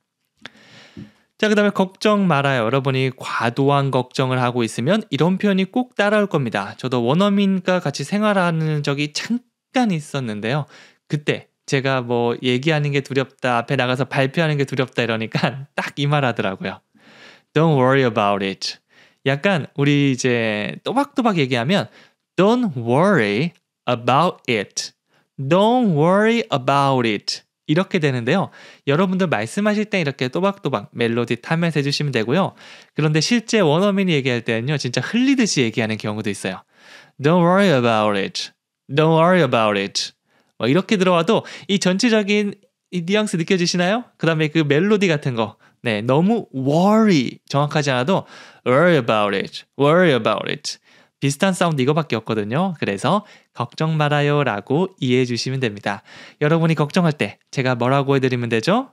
자, 그 다음에 걱정 말아요. 여러분이 과도한 걱정을 하고 있으면 이런 표현이 꼭 따라올 겁니다. 저도 원어민과 같이 생활하는 적이 잠깐 있었는데요. 그때 제가 뭐 얘기하는 게 두렵다, 앞에 나가서 발표하는 게 두렵다 이러니까 딱 이 말 하더라고요. Don't worry about it. 약간 우리 이제 또박또박 얘기하면 Don't worry about it. Don't worry about it. 이렇게 되는데요. 여러분들 말씀하실 때 이렇게 또박또박 멜로디 타면서 해주시면 되고요. 그런데 실제 원어민이 얘기할 때는요, 진짜 흘리듯이 얘기하는 경우도 있어요. Don't worry about it. Don't worry about it. 뭐 이렇게 들어와도 이 전체적인 이 뉘앙스 느껴지시나요? 그 다음에 그 멜로디 같은 거. 네, 너무 worry 정확하지 않아도 worry about it, worry about it. 비슷한 사운드 이거밖에 없거든요. 그래서 걱정 말아요 라고 이해해 주시면 됩니다. 여러분이 걱정할 때 제가 뭐라고 해드리면 되죠?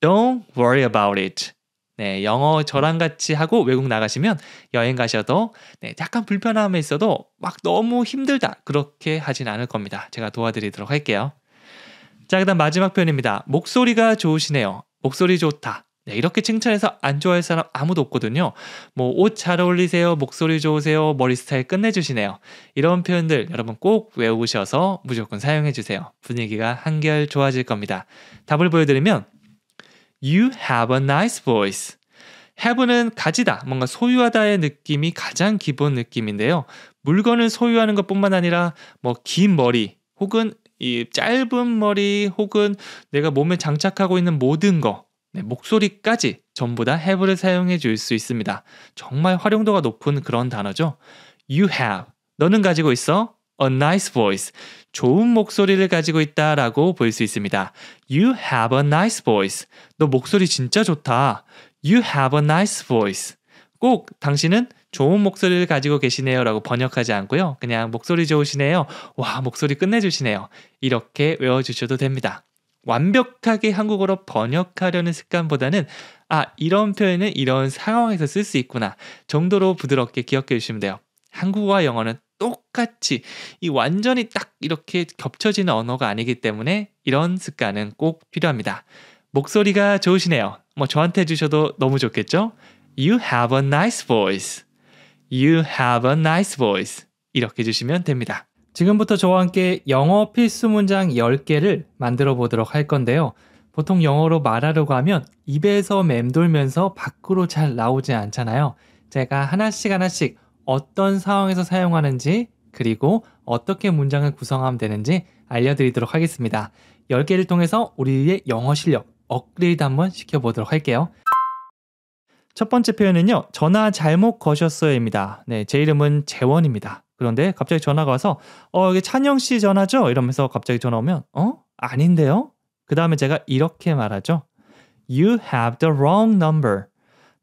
Don't worry about it. 네, 영어 저랑 같이 하고 외국 나가시면 여행 가셔도 네, 약간 불편함에 있어도 막 너무 힘들다 그렇게 하진 않을 겁니다. 제가 도와드리도록 할게요. 자, 그다음 마지막 표현입니다. 목소리가 좋으시네요. 목소리 좋다. 네, 이렇게 칭찬해서 안 좋아할 사람 아무도 없거든요. 뭐 옷 잘 어울리세요, 목소리 좋으세요, 머리 스타일 끝내주시네요. 이런 표현들 여러분 꼭 외우셔서 무조건 사용해주세요. 분위기가 한결 좋아질 겁니다. 답을 보여드리면 You have a nice voice. have는 가지다, 뭔가 소유하다의 느낌이 가장 기본 느낌인데요. 물건을 소유하는 것뿐만 아니라 뭐 긴 머리 혹은 이 짧은 머리 혹은 내가 몸에 장착하고 있는 모든 거 네, 목소리까지 전부 다 have를 사용해 줄 수 있습니다. 정말 활용도가 높은 그런 단어죠. You have. 너는 가지고 있어? A nice voice. 좋은 목소리를 가지고 있다 라고 볼 수 있습니다. You have a nice voice. 너 목소리 진짜 좋다. You have a nice voice. 꼭 당신은 좋은 목소리를 가지고 계시네요 라고 번역하지 않고요. 그냥 목소리 좋으시네요. 와, 목소리 끝내주시네요. 이렇게 외워주셔도 됩니다. 완벽하게 한국어로 번역하려는 습관보다는 아, 이런 표현은 이런 상황에서 쓸 수 있구나 정도로 부드럽게 기억해 주시면 돼요. 한국어와 영어는 똑같이 이 완전히 딱 이렇게 겹쳐지는 언어가 아니기 때문에 이런 습관은 꼭 필요합니다. 목소리가 좋으시네요. 뭐 저한테 해 주셔도 너무 좋겠죠? You have a nice voice. You have a nice voice. 이렇게 주시면 됩니다. 지금부터 저와 함께 영어 필수 문장 10개를 만들어 보도록 할 건데요. 보통 영어로 말하려고 하면 입에서 맴돌면서 밖으로 잘 나오지 않잖아요. 제가 하나씩 하나씩 어떤 상황에서 사용하는지 그리고 어떻게 문장을 구성하면 되는지 알려드리도록 하겠습니다. 10개를 통해서 우리의 영어 실력 업그레이드 한번 시켜보도록 할게요. 첫 번째 표현은요. 전화 잘못 거셨어요입니다. 네, 제 이름은 재원입니다. 그런데 갑자기 전화가 와서 어 이게 찬영 씨 전화죠? 이러면서 갑자기 전화 오면 어 아닌데요? 그 다음에 제가 이렇게 말하죠. You have the wrong number.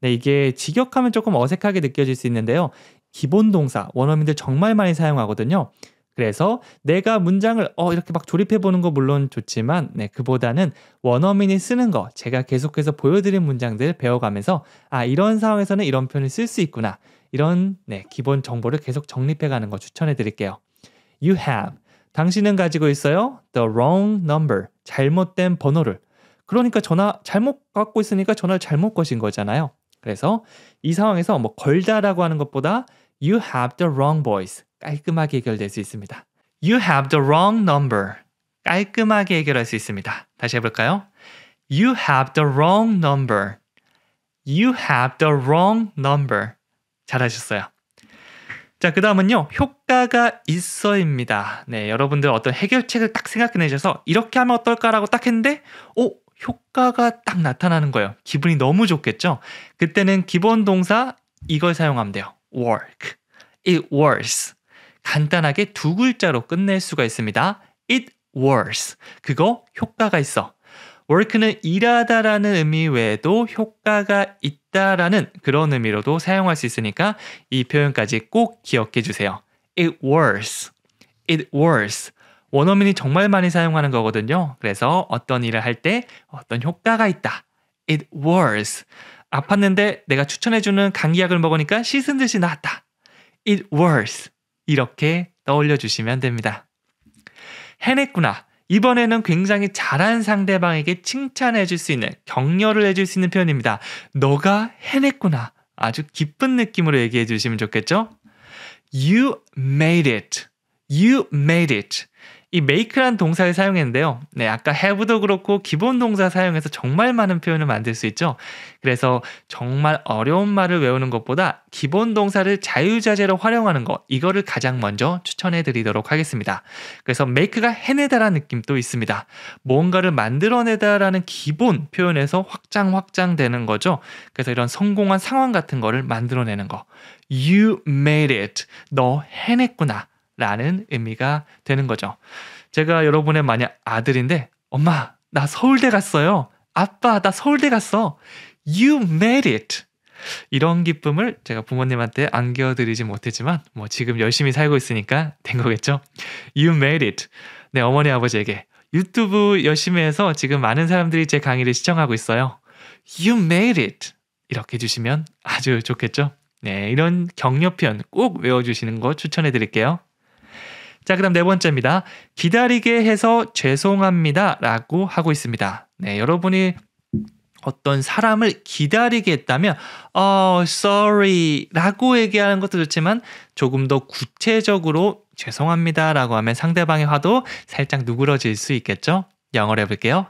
네 이게 직역하면 조금 어색하게 느껴질 수 있는데요. 기본 동사 원어민들 정말 많이 사용하거든요. 그래서 내가 문장을 어 이렇게 막 조립해 보는 거 물론 좋지만 네 그보다는 원어민이 쓰는 거 제가 계속해서 보여드린 문장들 배워가면서 아 이런 상황에서는 이런 표현을 쓸 수 있구나 이런 네, 기본 정보를 계속 정립해 가는 거 추천해 드릴게요. You have 당신은 가지고 있어요. The wrong number 잘못된 번호를 그러니까 전화 잘못 갖고 있으니까 전화를 잘못 거신 거잖아요. 그래서 이 상황에서 뭐 걸다라고 하는 것보다 You have the wrong voice 깔끔하게 해결될 수 있습니다. You have the wrong number 깔끔하게 해결할 수 있습니다. 다시 해볼까요? You have the wrong number. You have the wrong number. 잘하셨어요. 자, 그 다음은요, 효과가 있어입니다. 네, 여러분들 어떤 해결책을 딱 생각해내셔서 이렇게 하면 어떨까라고 딱 했는데, 오, 어, 효과가 딱 나타나는 거예요. 기분이 너무 좋겠죠? 그때는 기본 동사 이걸 사용하면 돼요. work. it works. 간단하게 두 글자로 끝낼 수가 있습니다. it works. 그거 효과가 있어. work는 일하다라는 의미 외에도 효과가 있다라는 그런 의미로도 사용할 수 있으니까 이 표현까지 꼭 기억해 주세요. It works. It works. 원어민이 정말 많이 사용하는 거거든요. 그래서 어떤 일을 할 때 어떤 효과가 있다. It works. 아팠는데 내가 추천해주는 감기약을 먹으니까 씻은 듯이 나았다. It works. 이렇게 떠올려 주시면 됩니다. 해냈구나. 이번에는 굉장히 잘한 상대방에게 칭찬해 줄 수 있는 격려를 해줄 수 있는 표현입니다. 너가 해냈구나. 아주 기쁜 느낌으로 얘기해 주시면 좋겠죠? You made it. You made it. 이 make란 동사를 사용했는데요. 네, 아까 have도 그렇고 기본 동사 사용해서 정말 많은 표현을 만들 수 있죠. 그래서 정말 어려운 말을 외우는 것보다 기본 동사를 자유자재로 활용하는 것, 이거를 가장 먼저 추천해 드리도록 하겠습니다. 그래서 make가 해내다라는 느낌도 있습니다. 뭔가를 만들어내다라는 기본 표현에서 확장 확장되는 거죠. 그래서 이런 성공한 상황 같은 거를 만들어내는 거. You made it. 너 해냈구나. 라는 의미가 되는 거죠. 제가 여러분의 만약 아들인데, 엄마, 나 서울대 갔어요. 아빠, 나 서울대 갔어. You made it. 이런 기쁨을 제가 부모님한테 안겨드리지 못했지만, 뭐 지금 열심히 살고 있으니까 된 거겠죠. You made it. 네, 어머니, 아버지에게 유튜브 열심히 해서 지금 많은 사람들이 제 강의를 시청하고 있어요. You made it. 이렇게 해주시면 아주 좋겠죠. 네, 이런 격려 표현 꼭 외워주시는 거 추천해 드릴게요. 자, 그다음 네 번째입니다. 기다리게 해서 죄송합니다라고 하고 있습니다. 네, 여러분이 어떤 사람을 기다리게 했다면 어, sorry라고 얘기하는 것도 좋지만 조금 더 구체적으로 죄송합니다라고 하면 상대방의 화도 살짝 누그러질 수 있겠죠? 영어로 해볼게요.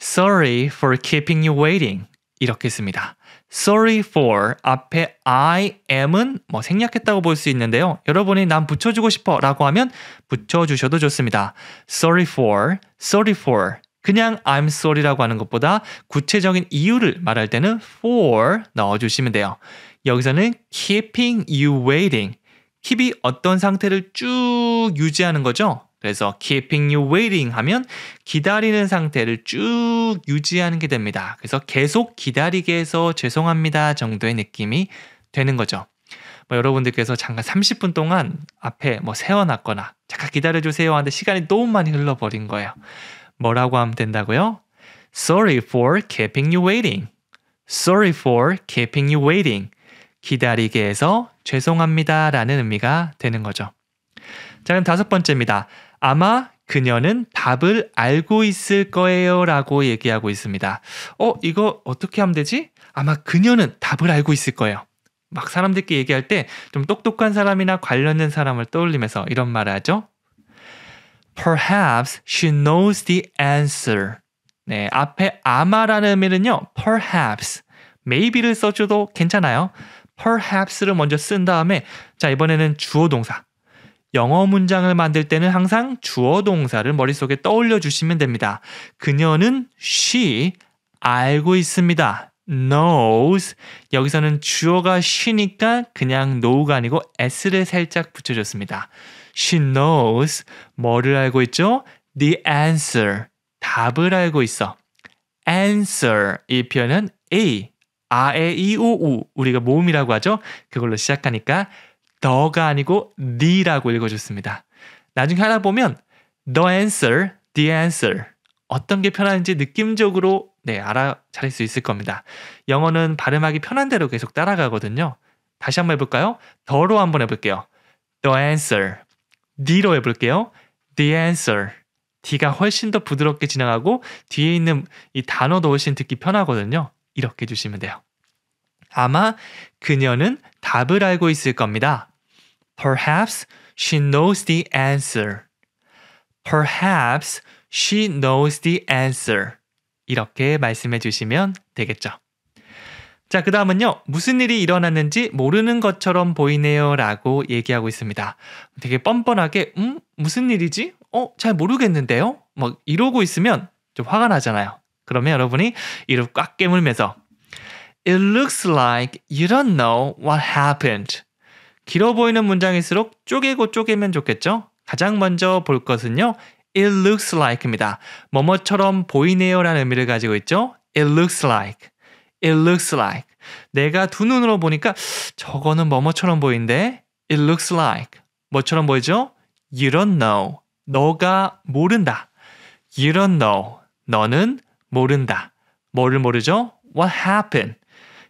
Sorry for keeping you waiting. 이렇게 씁니다. Sorry for 앞에 I am은 뭐 생략했다고 볼 수 있는데요. 여러분이 난 붙여주고 싶어 라고 하면 붙여주셔도 좋습니다. Sorry for, sorry for. 그냥 I'm sorry라고 하는 것보다 구체적인 이유를 말할 때는 for 넣어주시면 돼요. 여기서는 keeping you waiting. keep이 어떤 상태를 쭉 유지하는 거죠? 그래서 keeping you waiting 하면 기다리는 상태를 쭉 유지하는 게 됩니다. 그래서 계속 기다리게 해서 죄송합니다 정도의 느낌이 되는 거죠. 뭐 여러분들께서 잠깐 30분 동안 앞에 뭐 세워놨거나 잠깐 기다려주세요 하는데 시간이 너무 많이 흘러버린 거예요. 뭐라고 하면 된다고요? Sorry for keeping you waiting. Sorry for keeping you waiting. 기다리게 해서 죄송합니다 라는 의미가 되는 거죠. 자, 그럼 다섯 번째입니다. 아마 그녀는 답을 알고 있을 거예요 라고 얘기하고 있습니다. 어, 이거 어떻게 하면 되지? 아마 그녀는 답을 알고 있을 거예요. 막 사람들끼리 얘기할 때 좀 똑똑한 사람이나 관련 있 사람을 떠올리면서 이런 말을 하죠. Perhaps she knows the answer. 네, 앞에 아마라는 의미는요. Perhaps, maybe를 써줘도 괜찮아요. Perhaps를 먼저 쓴 다음에 자 이번에는 주어 동사 영어 문장을 만들 때는 항상 주어 동사를 머릿속에 떠올려 주시면 됩니다. 그녀는 she 알고 있습니다. knows 여기서는 주어가 she니까 그냥 know가 아니고 s를 살짝 붙여줬습니다. she knows 뭐를 알고 있죠? the answer 답을 알고 있어. answer 이 표현은 a 아에 이오 우리가 모음이라고 하죠. 그걸로 시작하니까 더가 아니고 니라고 읽어줬습니다. 나중에 하나 보면 the answer, the answer 어떤 게 편한지 느낌적으로 네 알아 차릴 수 있을 겁니다. 영어는 발음하기 편한 대로 계속 따라가거든요. 다시 한번 해볼까요? 더로 한번 해볼게요. the answer, t 로 해볼게요. the answer. D가 훨씬 더 부드럽게 지나가고 뒤에 있는 이 단어도 훨씬 듣기 편하거든요. 이렇게 주시면 돼요. 아마 그녀는 답을 알고 있을 겁니다. Perhaps she knows the answer. Perhaps she knows the answer. 이렇게 말씀해 주시면 되겠죠. 자, 그 다음은요. 무슨 일이 일어났는지 모르는 것처럼 보이네요. 라고 얘기하고 있습니다. 되게 뻔뻔하게, 음? 무슨 일이지? 어? 잘 모르겠는데요? 막 이러고 있으면 좀 화가 나잖아요. 그러면 여러분이 이를 꽉 깨물면서 It looks like you don't know what happened. 길어 보이는 문장일수록 쪼개고 쪼개면 좋겠죠? 가장 먼저 볼 것은요. It looks like입니다. 뭐뭐처럼 보이네요 라는 의미를 가지고 있죠. It looks like. It looks like. 내가 두 눈으로 보니까 저거는 뭐뭐처럼 보이는데 It looks like. 뭐처럼 보이죠? You don't know. 너가 모른다. You don't know. 너는 모른다. 뭐를 모르죠? What happened?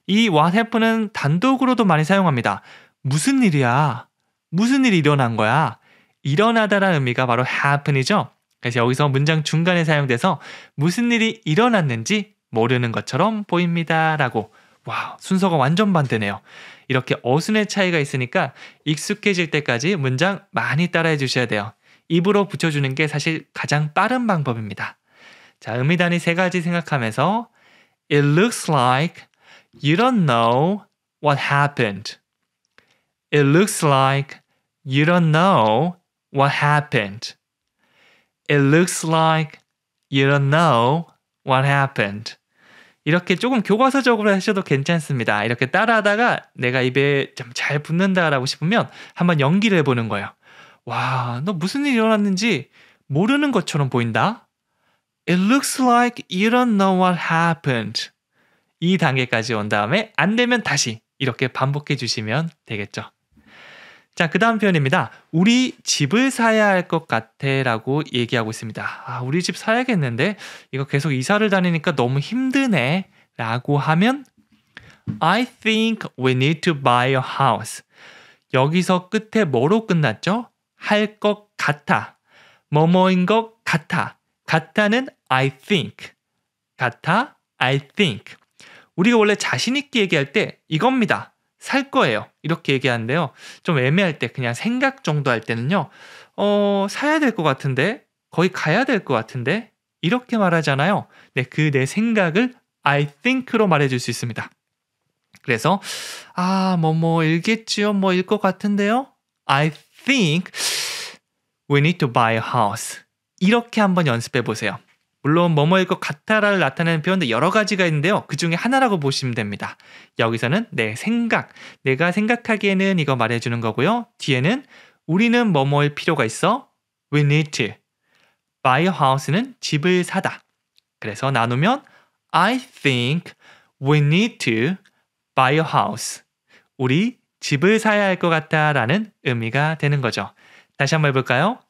이 what happened은 단독으로도 많이 사용합니다. 무슨 일이야? 무슨 일이 일어난 거야? 일어나다라는 의미가 바로 happen이죠. 그래서 여기서 문장 중간에 사용돼서 무슨 일이 일어났는지 모르는 것처럼 보입니다. 라고. 와, 순서가 완전 반대네요. 이렇게 어순의 차이가 있으니까 익숙해질 때까지 문장 많이 따라해 주셔야 돼요. 입으로 붙여주는 게 사실 가장 빠른 방법입니다. 자, 의미 단위 세 가지 생각하면서 It looks like you don't know what happened. It looks like you don't know what happened. It looks like you don't know what happened. 이렇게 조금 교과서적으로 하셔도 괜찮습니다. 이렇게 따라하다가 내가 입에 좀 잘 붙는다라고 싶으면 한번 연기를 해보는 거예요. 와, 너 무슨 일이 일어났는지 모르는 것처럼 보인다. It looks like you don't know what happened. 이 단계까지 온 다음에 안 되면 다시 이렇게 반복해 주시면 되겠죠. 자, 그 다음 표현입니다. 우리 집을 사야 할 것 같아 라고 얘기하고 있습니다. 아, 우리 집 사야겠는데 이거 계속 이사를 다니니까 너무 힘드네 라고 하면 I think we need to buy a house. 여기서 끝에 뭐로 끝났죠? 할 것 같아. 뭐뭐인 것 같아. 같아는 I think. 같아, I think. 우리가 원래 자신있게 얘기할 때 이겁니다. 살 거예요. 이렇게 얘기하는데요. 좀 애매할 때 그냥 생각 정도 할 때는요. 어, 사야 될 것 같은데 거의 가야 될 것 같은데 이렇게 말하잖아요. 네, 그 내 생각을 I think로 말해줄 수 있습니다. 그래서 아, 뭐뭐 일겠지요. 뭐, 뭐일것 같은데요. I think we need to buy a house. 이렇게 한번 연습해 보세요. 물론 뭐뭐일 것 같아라를 나타내는 표현도 여러 가지가 있는데요. 그 중에 하나라고 보시면 됩니다. 여기서는 내 생각, 내가 생각하기에는 이거 말해주는 거고요. 뒤에는 우리는 뭐뭐일 필요가 있어. We need to. Buy a house는 집을 사다. 그래서 나누면 I think we need to buy a house. 우리 집을 사야 할 것 같다라는 의미가 되는 거죠. 다시 한번 해볼까요?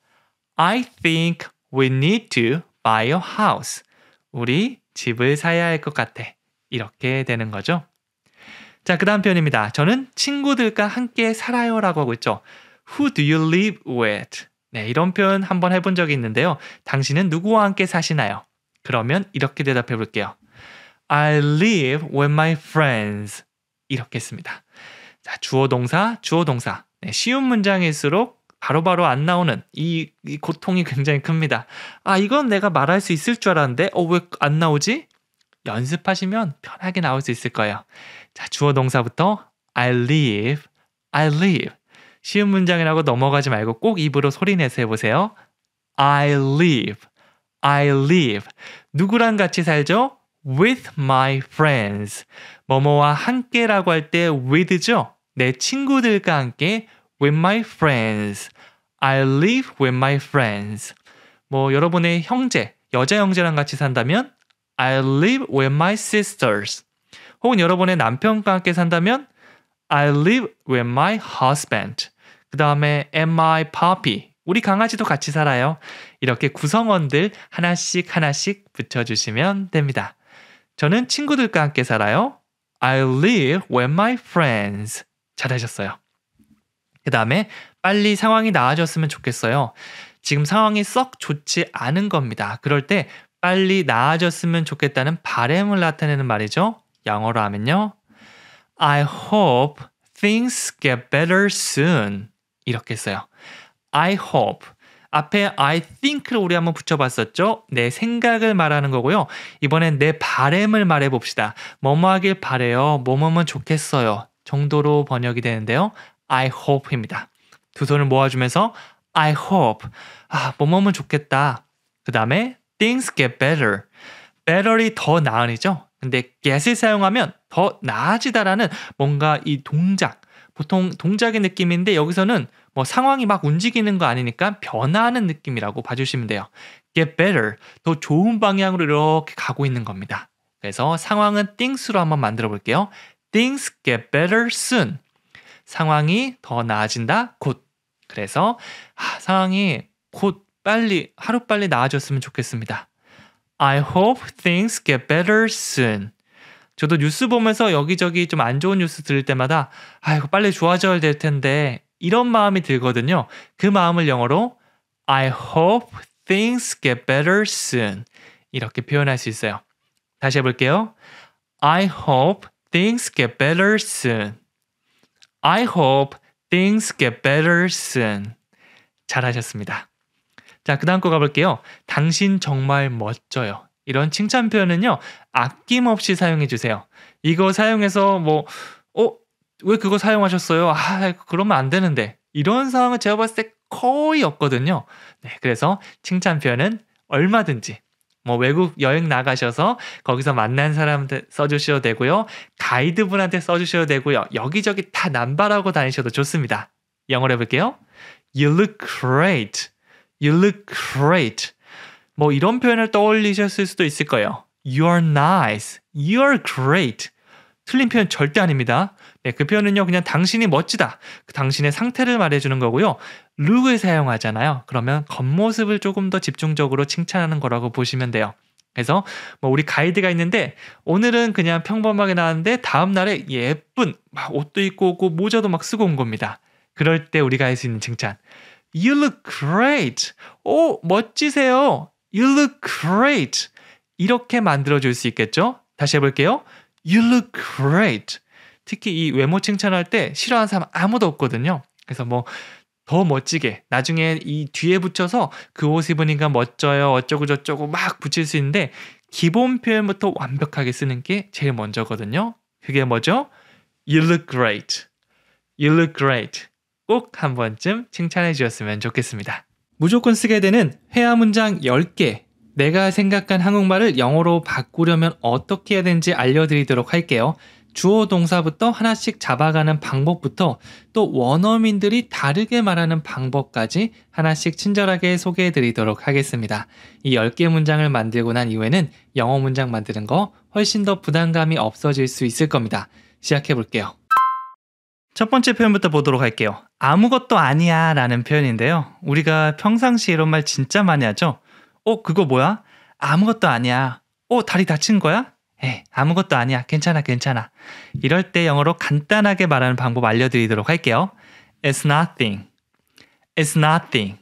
I think we need to buy a house. 우리 집을 사야 할 것 같아. 이렇게 되는 거죠. 자, 그 다음 표현입니다. 저는 친구들과 함께 살아요 라고 하고 있죠. Who do you live with? 네, 이런 표현 한번 해본 적이 있는데요. 당신은 누구와 함께 사시나요? 그러면 이렇게 대답해 볼게요. I live with my friends. 이렇게 씁니다. 자, 주어 동사, 주어 동사. 네, 쉬운 문장일수록 바로바로 안 나오는 이, 이, 고통이 굉장히 큽니다. 아, 이건 내가 말할 수 있을 줄 알았는데, 어, 왜 안 나오지? 연습하시면 편하게 나올 수 있을 거예요. 자, 주어 동사부터 I live, I live. 쉬운 문장이라고 넘어가지 말고 꼭 입으로 소리 내서 해보세요. I live, I live. 누구랑 같이 살죠? With my friends. 뭐뭐와 함께라고 할 때 with죠? 내 친구들과 함께 with my friends. I live with my friends. 뭐 여러분의 형제, 여자 형제랑 같이 산다면 I live with my sisters. 혹은 여러분의 남편과 함께 산다면 I live with my husband. 그 다음에 am I puppy? 우리 강아지도 같이 살아요. 이렇게 구성원들 하나씩 하나씩 붙여주시면 됩니다. 저는 친구들과 함께 살아요. I live with my friends. 잘하셨어요. 그 다음에 빨리 상황이 나아졌으면 좋겠어요. 지금 상황이 썩 좋지 않은 겁니다. 그럴 때 빨리 나아졌으면 좋겠다는 바램을 나타내는 말이죠. 영어로 하면요. I hope things get better soon. 이렇게 써요. I hope. 앞에 I think를 우리 한번 붙여봤었죠? 내 생각을 말하는 거고요. 이번엔 내 바램을 말해봅시다. 뭐뭐 하길 바래요. 뭐뭐면 좋겠어요. 정도로 번역이 되는데요. I hope입니다. 두 손을 모아주면서 I hope 아 뭐뭐면 좋겠다. 그 다음에 things get better. better이 더 나은이죠. 근데 get을 사용하면 더 나아지다라는 뭔가 이 동작 보통 동작의 느낌인데 여기서는 뭐 상황이 막 움직이는 거 아니니까 변화하는 느낌이라고 봐주시면 돼요. get better 더 좋은 방향으로 이렇게 가고 있는 겁니다. 그래서 상황은 things로 한번 만들어 볼게요. things get better soon. 상황이 더 나아진다 곧. 그래서 아, 상황이 곧 빨리 하루빨리 나아졌으면 좋겠습니다. I hope things get better soon. 저도 뉴스 보면서 여기저기 좀 안 좋은 뉴스 들을 때마다 아이고 빨리 좋아져야 될 텐데 이런 마음이 들거든요. 그 마음을 영어로 I hope things get better soon 이렇게 표현할 수 있어요. 다시 해볼게요. I hope things get better soon. I hope things get better soon. 잘하셨습니다. 자, 그 다음 거 가볼게요. 당신 정말 멋져요. 이런 칭찬 표현은요, 아낌없이 사용해 주세요. 이거 사용해서 뭐, 어, 왜 그거 사용하셨어요? 아, 그러면 안 되는데. 이런 상황은 제가 봤을 때 거의 없거든요. 네, 그래서 칭찬 표현은 얼마든지 뭐 외국 여행 나가셔서 거기서 만난 사람한테 써주셔도 되고요. 가이드분한테 써주셔도 되고요. 여기저기 다 남발하고 다니셔도 좋습니다. 영어로 해볼게요. You look great. You look great. 뭐 이런 표현을 떠올리셨을 수도 있을 거예요. You're a nice. You're a great. 틀린 표현 절대 아닙니다. 네, 그 표현은요, 그냥 당신이 멋지다. 그 당신의 상태를 말해주는 거고요. 룩을 사용하잖아요. 그러면 겉모습을 조금 더 집중적으로 칭찬하는 거라고 보시면 돼요. 그래서 뭐 우리 가이드가 있는데 오늘은 그냥 평범하게 나왔는데 다음 날에 예쁜 막 옷도 입고 오고 모자도 막 쓰고 온 겁니다. 그럴 때 우리가 할 수 있는 칭찬. You look great. 오, 멋지세요. You look great. 이렇게 만들어 줄 수 있겠죠? 다시 해볼게요. You look great. 특히 이 외모 칭찬할 때 싫어하는 사람 아무도 없거든요. 그래서 뭐 더 멋지게 나중에 이 뒤에 붙여서 그 옷 입으니까 멋져요 어쩌고 저쩌고 막 붙일 수 있는데 기본 표현부터 완벽하게 쓰는 게 제일 먼저거든요. 그게 뭐죠? You look great. You look great. 꼭 한 번쯤 칭찬해 주셨으면 좋겠습니다. 무조건 쓰게 되는 회화 문장 10개. 내가 생각한 한국말을 영어로 바꾸려면 어떻게 해야 되는지 알려드리도록 할게요. 주어 동사부터 하나씩 잡아가는 방법부터 또 원어민들이 다르게 말하는 방법까지 하나씩 친절하게 소개해 드리도록 하겠습니다. 이 10개 문장을 만들고 난 이후에는 영어 문장 만드는 거 훨씬 더 부담감이 없어질 수 있을 겁니다. 시작해 볼게요. 첫 번째 표현부터 보도록 할게요. 아무것도 아니야 라는 표현인데요. 우리가 평상시 에 이런 말 진짜 많이 하죠? 어, 그거 뭐야? 아무것도 아니야. 어, 다리 다친 거야? 에 예, 아무것도 아니야. 괜찮아, 괜찮아. 이럴 때 영어로 간단하게 말하는 방법 알려드리도록 할게요. It's nothing. It's nothing.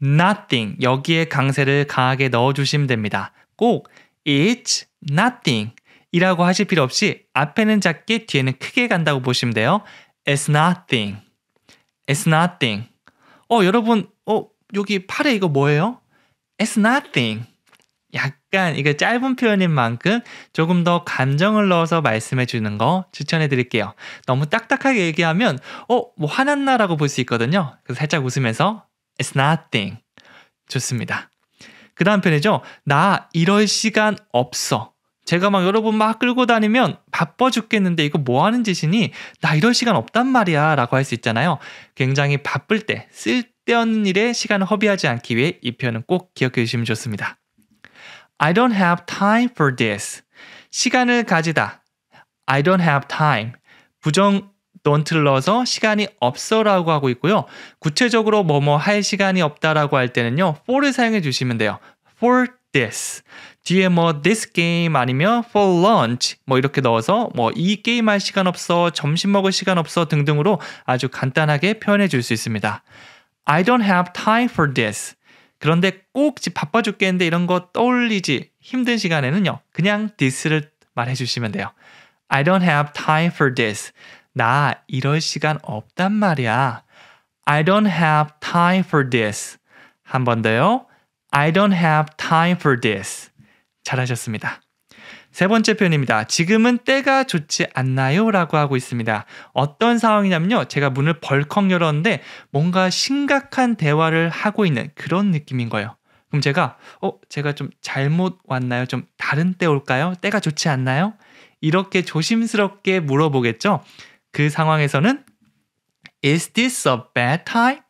Nothing. 여기에 강세를 강하게 넣어주시면 됩니다. 꼭 It's nothing. 이라고 하실 필요 없이 앞에는 작게 뒤에는 크게 간다고 보시면 돼요. It's nothing. It's nothing. 어, 여러분, 어, 여기 팔에 이거 뭐예요? It's nothing. 약간 이거 짧은 표현인 만큼 조금 더 감정을 넣어서 말씀해 주는 거 추천해 드릴게요. 너무 딱딱하게 얘기하면 어, 뭐 화났나라고 볼 수 있거든요. 그래서 살짝 웃으면서 it's nothing. 좋습니다. 그 다음 편이죠. 나 이럴 시간 없어. 제가 막 여러분 막 끌고 다니면 바빠 죽겠는데 이거 뭐 하는 짓이니? 나 이럴 시간 없단 말이야. 라고 할 수 있잖아요. 굉장히 바쁠 때, 쓸데없는 일에 시간을 허비하지 않기 위해 이 표현은 꼭 기억해 주시면 좋습니다. I don't have time for this. 시간을 가지다. I don't have time. 부정 don't를 넣어서 시간이 없어라고 하고 있고요. 구체적으로 뭐뭐 뭐 할 시간이 없다라고 할 때는요. for를 사용해 주시면 돼요. for this. 뒤에 뭐 this game 아니면 for lunch 뭐 이렇게 넣어서 뭐 이 게임 할 시간 없어, 점심 먹을 시간 없어 등등으로 아주 간단하게 표현해 줄 수 있습니다. I don't have time for this. 그런데 꼭 바빠 죽겠는데 이런 거 떠올리지 힘든 시간에는요. 그냥 this를 말해 주시면 돼요. I don't have time for this. 나 이럴 시간 없단 말이야. I don't have time for this. 한 번 더요. I don't have time for this. 잘하셨습니다. 세 번째 표현입니다. 지금은 때가 좋지 않나요? 라고 하고 있습니다. 어떤 상황이냐면요. 제가 문을 벌컥 열었는데 뭔가 심각한 대화를 하고 있는 그런 느낌인 거예요. 그럼 제가, 어, 제가 좀 잘못 왔나요? 좀 다른 때 올까요? 때가 좋지 않나요? 이렇게 조심스럽게 물어보겠죠. 그 상황에서는 Is this a bad time?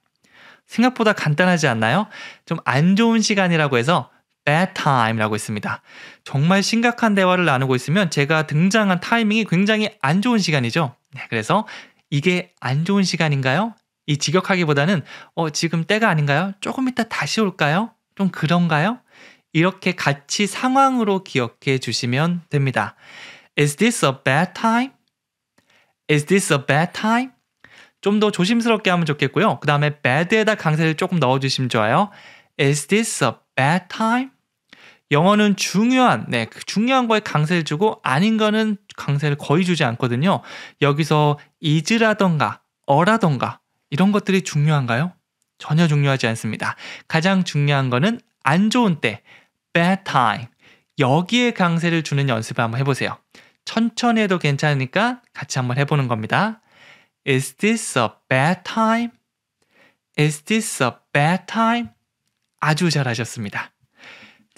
생각보다 간단하지 않나요? 좀 안 좋은 시간이라고 해서 bad time라고 했습니다. 정말 심각한 대화를 나누고 있으면 제가 등장한 타이밍이 굉장히 안 좋은 시간이죠. 네, 그래서 이게 안 좋은 시간인가요? 이 직역하기보다는 어, 지금 때가 아닌가요? 조금 이따 다시 올까요? 좀 그런가요? 이렇게 같이 상황으로 기억해 주시면 됩니다. Is this a bad time? Is this a bad time? 좀 더 조심스럽게 하면 좋겠고요. 그 다음에 bad에다 강세를 조금 넣어주시면 좋아요. Is this a bad time? 영어는 중요한, 네, 그 중요한 거에 강세를 주고 아닌 거는 강세를 거의 주지 않거든요. 여기서 is라던가, 어라던가, 이런 것들이 중요한가요? 전혀 중요하지 않습니다. 가장 중요한 거는 안 좋은 때, bad time. 여기에 강세를 주는 연습을 한번 해보세요. 천천히 해도 괜찮으니까 같이 한번 해보는 겁니다. Is this a bad time? Is this a bad time? 아주 잘하셨습니다.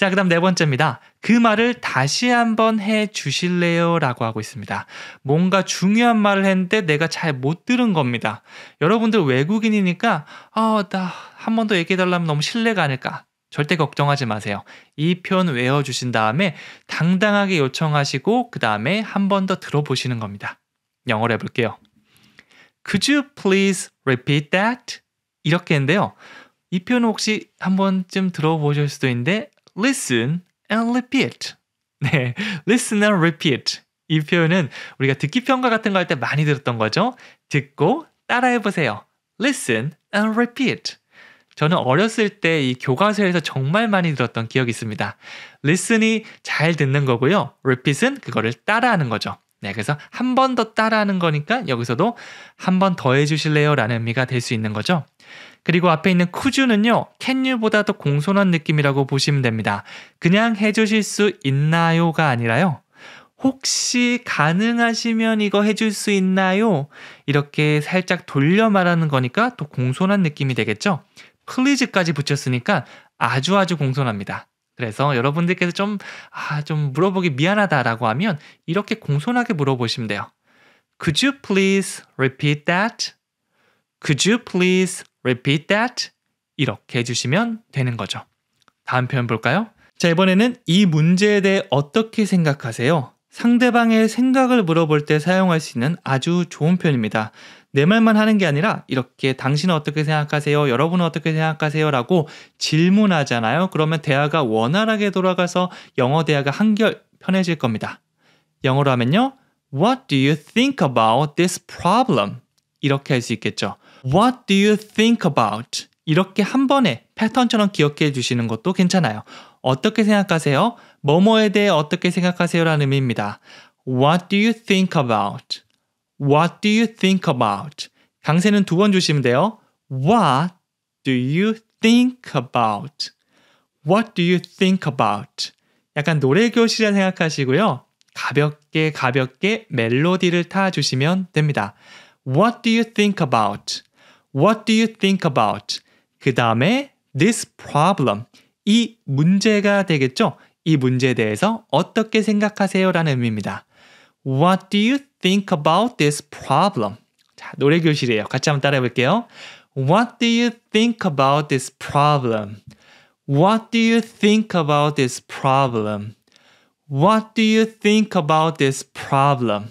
자, 그 다음 네 번째입니다. 그 말을 다시 한번 해 주실래요? 라고 하고 있습니다. 뭔가 중요한 말을 했는데 내가 잘 못 들은 겁니다. 여러분들 외국인이니까, 아, 나 한 번 더 얘기해달라면 너무 실례가 아닐까. 절대 걱정하지 마세요. 이 표현 외워주신 다음에 당당하게 요청하시고, 그 다음에 한 번 더 들어보시는 겁니다. 영어로 해볼게요. Could you please repeat that? 이렇게 했는데요. 이 표현 혹시 한 번쯤 들어보실 수도 있는데 listen and repeat. 네, listen and repeat. 이 표현은 우리가 듣기 평가 같은 거 할 때 많이 들었던 거죠. 듣고 따라해 보세요. listen and repeat. 저는 어렸을 때 이 교과서에서 정말 많이 들었던 기억이 있습니다. listen이 잘 듣는 거고요. repeat은 그거를 따라하는 거죠. 네, 그래서 한 번 더 따라하는 거니까 여기서도 한 번 더 해주실래요? 라는 의미가 될 수 있는 거죠. 그리고 앞에 있는 쿠즈는요, 캔유보다 더 공손한 느낌이라고 보시면 됩니다. 그냥 해주실 수 있나요가 아니라요. 혹시 가능하시면 이거 해줄 수 있나요? 이렇게 살짝 돌려 말하는 거니까 또 공손한 느낌이 되겠죠? 플리즈까지 붙였으니까 아주 아주 공손합니다. 그래서 여러분들께서 좀, 아, 좀 물어보기 미안하다라고 하면 이렇게 공손하게 물어보시면 돼요. Could you please repeat that? Could you please repeat that 이렇게 해주시면 되는 거죠. 다음 표현 볼까요? 자, 이번에는 이 문제에 대해 어떻게 생각하세요? 상대방의 생각을 물어볼 때 사용할 수 있는 아주 좋은 표현입니다. 내 말만 하는 게 아니라 이렇게 당신은 어떻게 생각하세요? 여러분은 어떻게 생각하세요? 라고 질문하잖아요. 그러면 대화가 원활하게 돌아가서 영어 대화가 한결 편해질 겁니다. 영어로 하면요. What do you think about this problem? 이렇게 할 수 있겠죠. What do you think about? 이렇게 한 번에 패턴처럼 기억해 주시는 것도 괜찮아요. 어떻게 생각하세요? 뭐뭐에 대해 어떻게 생각하세요? 라는 의미입니다. What do you think about? What do you think about? 강세는 두 번 주시면 돼요. What do you think about? What do you think about? 약간 노래 교실이라 생각하시고요. 가볍게 가볍게 멜로디를 타 주시면 됩니다. What do you think about? What do you think about? 그 다음에 this problem. 이 문제가 되겠죠? 이 문제에 대해서 어떻게 생각하세요? 라는 의미입니다. What do you think about this problem? 자, 노래 교실이에요. 같이 한번 따라해 볼게요. What do you think about this problem? What do you think about this problem? What do you think about this problem?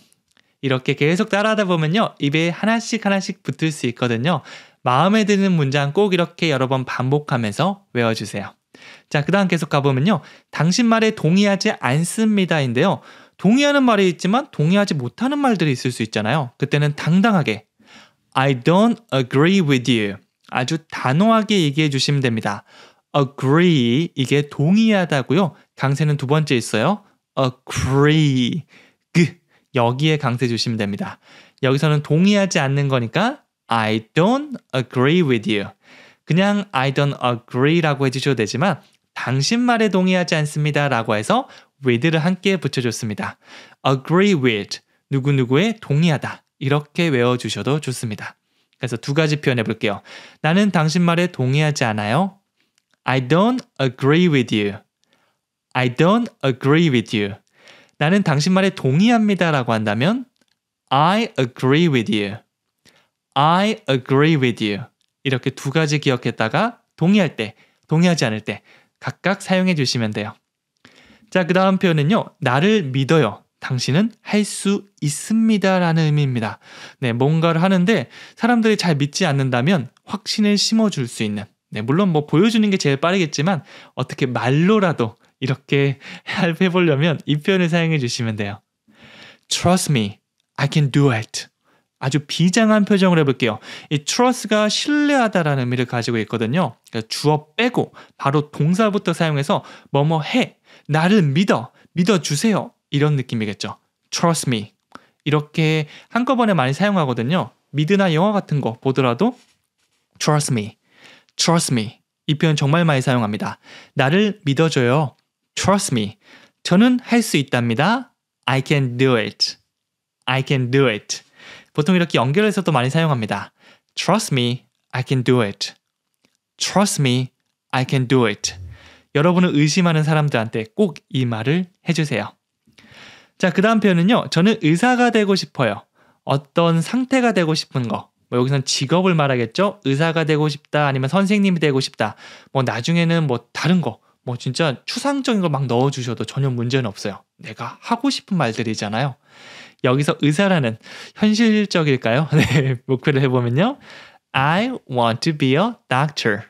이렇게 계속 따라하다 보면요. 입에 하나씩 하나씩 붙을 수 있거든요. 마음에 드는 문장 꼭 이렇게 여러 번 반복하면서 외워주세요. 자, 그 다음 계속 가보면요. 당신 말에 동의하지 않습니다인데요. 동의하는 말이 있지만 동의하지 못하는 말들이 있을 수 있잖아요. 그때는 당당하게 I don't agree with you. 아주 단호하게 얘기해 주시면 됩니다. agree 이게 동의하다고요. 강세는 두 번째 있어요. agree 그 여기에 강세 주시면 됩니다. 여기서는 동의하지 않는 거니까 I don't agree with you. 그냥 I don't agree라고 해주셔도 되지만 당신 말에 동의하지 않습니다라고 해서 with를 함께 붙여줬습니다. agree with 누구누구에 동의하다 이렇게 외워주셔도 좋습니다. 그래서 두 가지 표현해 볼게요. 나는 당신 말에 동의하지 않아요. I don't agree with you. I don't agree with you. 나는 당신 말에 동의합니다라고 한다면 I agree with you. I agree with you. 이렇게 두 가지 기억했다가 동의할 때, 동의하지 않을 때 각각 사용해 주시면 돼요. 자, 그 다음 표현은요. 나를 믿어요. 당신은 할 수 있습니다. 라는 의미입니다. 네, 뭔가를 하는데 사람들이 잘 믿지 않는다면 확신을 심어줄 수 있는. 네, 물론 뭐 보여주는 게 제일 빠르겠지만 어떻게 말로라도 이렇게 해보려면 이 표현을 사용해 주시면 돼요. Trust me, I can do it. 아주 비장한 표정을 해볼게요. 이 trust가 신뢰하다라는 의미를 가지고 있거든요. 그러니까 주어 빼고 바로 동사부터 사용해서 뭐뭐 해, 나를 믿어, 믿어주세요 이런 느낌이겠죠. Trust me 이렇게 한꺼번에 많이 사용하거든요. 미드나 영화 같은 거 보더라도 Trust me, Trust me 이 표현 정말 많이 사용합니다. 나를 믿어줘요. Trust me. 저는 할 수 있답니다. I can do it. I can do it. 보통 이렇게 연결해서도 많이 사용합니다. Trust me, I can do it. Trust me, I can do it. 여러분을 의심하는 사람들한테 꼭 이 말을 해주세요. 자, 그 다음 표현은요. 저는 의사가 되고 싶어요. 어떤 상태가 되고 싶은 거. 뭐여기서는 직업을 말하겠죠. 의사가 되고 싶다. 아니면 선생님이 되고 싶다. 뭐 나중에는 뭐 다른 거. 뭐 진짜 추상적인 걸 막 넣어주셔도 전혀 문제는 없어요. 내가 하고 싶은 말들이잖아요. 여기서 의사라는 현실적일까요? 네, 목표를 해보면요. I want to be a doctor.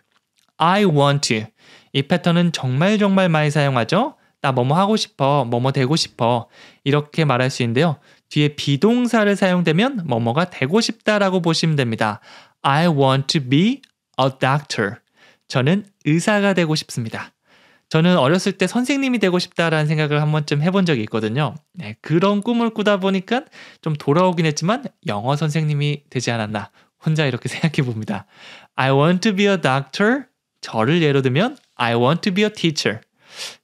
I want to. 이 패턴은 정말 정말 많이 사용하죠. 나 뭐뭐 하고 싶어, 뭐뭐 되고 싶어 이렇게 말할 수 있는데요. 뒤에 비동사를 사용되면 뭐뭐가 되고 싶다라고 보시면 됩니다. I want to be a doctor. 저는 의사가 되고 싶습니다. 저는 어렸을 때 선생님이 되고 싶다라는 생각을 한 번쯤 해본 적이 있거든요. 네, 그런 꿈을 꾸다 보니까 좀 돌아오긴 했지만 영어 선생님이 되지 않았나 혼자 이렇게 생각해 봅니다. I want to be a doctor. 저를 예로 들면 I want to be a teacher.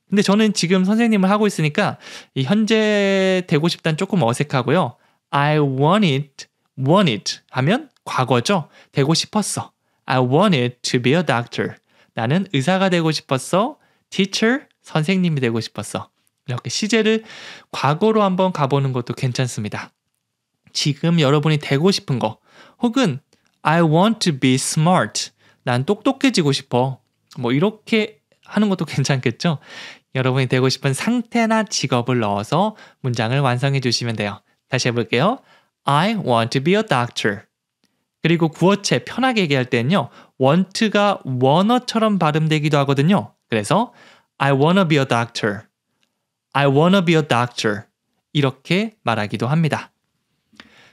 근데 저는 지금 선생님을 하고 있으니까 현재 되고 싶다는 조금 어색하고요. I want it, want it 하면 과거죠. 되고 싶었어. I w a n t it to be a doctor. 나는 의사가 되고 싶었어. teacher 선생님이 되고 싶었어. 이렇게 시제를 과거로 한번 가보는 것도 괜찮습니다. 지금 여러분이 되고 싶은 거 혹은 I want to be smart. 난 똑똑해지고 싶어. 뭐 이렇게 하는 것도 괜찮겠죠? 여러분이 되고 싶은 상태나 직업을 넣어서 문장을 완성해 주시면 돼요. 다시 해볼게요. I want to be a doctor. 그리고 구어체 편하게 얘기할 때는요. want가 원어처럼 발음되기도 하거든요. 그래서 I wanna be a doctor. I wanna be a doctor. 이렇게 말하기도 합니다.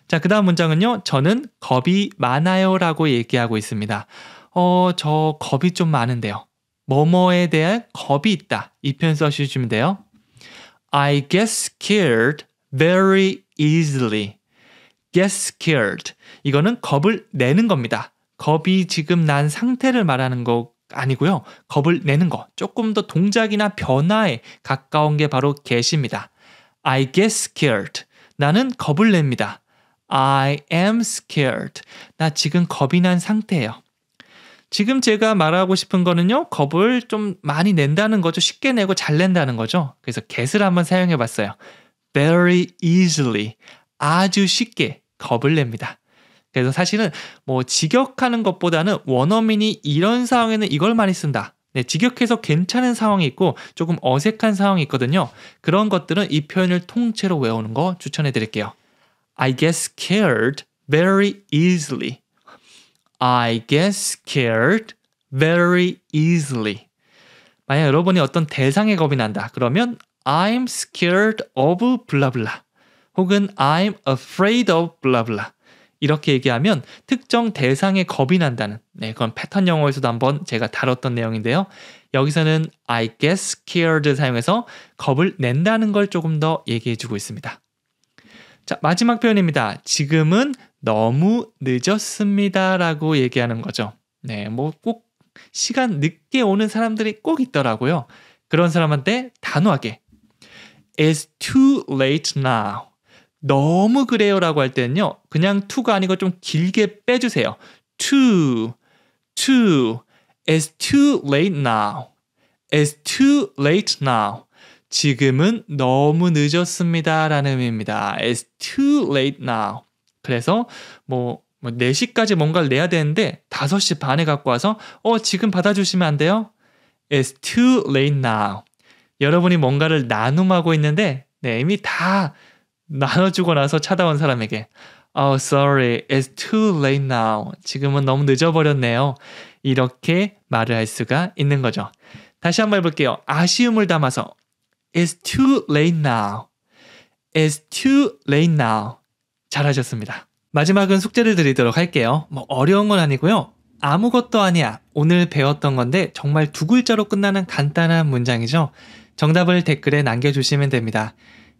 자, 그 다음 문장은요. 저는 겁이 많아요 라고 얘기하고 있습니다. 어, 저 겁이 좀 많은데요. 뭐뭐에 대한 겁이 있다. 이 표현 써주시면 돼요. I get scared very easily. get scared. 이거는 겁을 내는 겁니다. 겁이 지금 난 상태를 말하는 거, 아니고요. 겁을 내는 거, 조금 더 동작이나 변화에 가까운 게 바로 get입니다. I get scared. 나는 겁을 냅니다. I am scared. 나 지금 겁이 난 상태예요. 지금 제가 말하고 싶은 거는요, 겁을 좀 많이 낸다는 거죠. 쉽게 내고 잘 낸다는 거죠. 그래서 get을 한번 사용해 봤어요. Very easily. 아주 쉽게 겁을 냅니다. 그래서 사실은 뭐 직역하는 것보다는 원어민이 이런 상황에는 이걸 많이 쓴다. 네, 직역해서 괜찮은 상황이 있고 조금 어색한 상황이 있거든요. 그런 것들은 이 표현을 통째로 외우는 거 추천해 드릴게요. I get scared very easily. I get scared very easily. 만약 여러분이 어떤 대상에 겁이 난다. 그러면 I'm scared of 블라블라 혹은 I'm afraid of 블라블라 이렇게 얘기하면 특정 대상에 겁이 난다는 네, 그건 패턴 영어에서도 한번 제가 다뤘던 내용인데요. 여기서는 I get scared 사용해서 겁을 낸다는 걸 조금 더 얘기해 주고 있습니다. 자, 마지막 표현입니다. 지금은 너무 늦었습니다. 라고 얘기하는 거죠. 네, 뭐 꼭 시간 늦게 오는 사람들이 꼭 있더라고요. 그런 사람한테 단호하게 It's too late now. 너무 그래요라고 할 때는요. 그냥 to가 아니고 좀 길게 빼주세요. too, too, it's too late now, it's too late now. 지금은 너무 늦었습니다. 라는 의미입니다. It's too late now. 그래서 뭐, 뭐 4시까지 뭔가를 내야 되는데 5시 반에 갖고 와서 어, 지금 받아주시면 안 돼요? It's too late now. 여러분이 뭔가를 나눔하고 있는데 네, 이미 다 나눠주고 나서 찾아온 사람에게 Oh, sorry. It's too late now. 지금은 너무 늦어버렸네요. 이렇게 말을 할 수가 있는 거죠. 다시 한번 해볼게요. 아쉬움을 담아서 It's too late now. It's too late now. 잘하셨습니다. 마지막은 숙제를 드리도록 할게요. 뭐 어려운 건 아니고요. 아무것도 아니야. 오늘 배웠던 건데 정말 두 글자로 끝나는 간단한 문장이죠. 정답을 댓글에 남겨주시면 됩니다.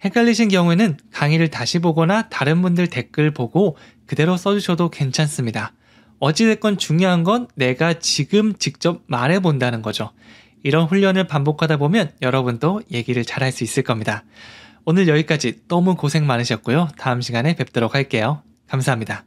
헷갈리신 경우에는 강의를 다시 보거나 다른 분들 댓글 보고 그대로 써주셔도 괜찮습니다. 어찌됐건 중요한 건 내가 지금 직접 말해본다는 거죠. 이런 훈련을 반복하다 보면 여러분도 얘기를 잘할 수 있을 겁니다. 오늘 여기까지 너무 고생 많으셨고요. 다음 시간에 뵙도록 할게요. 감사합니다.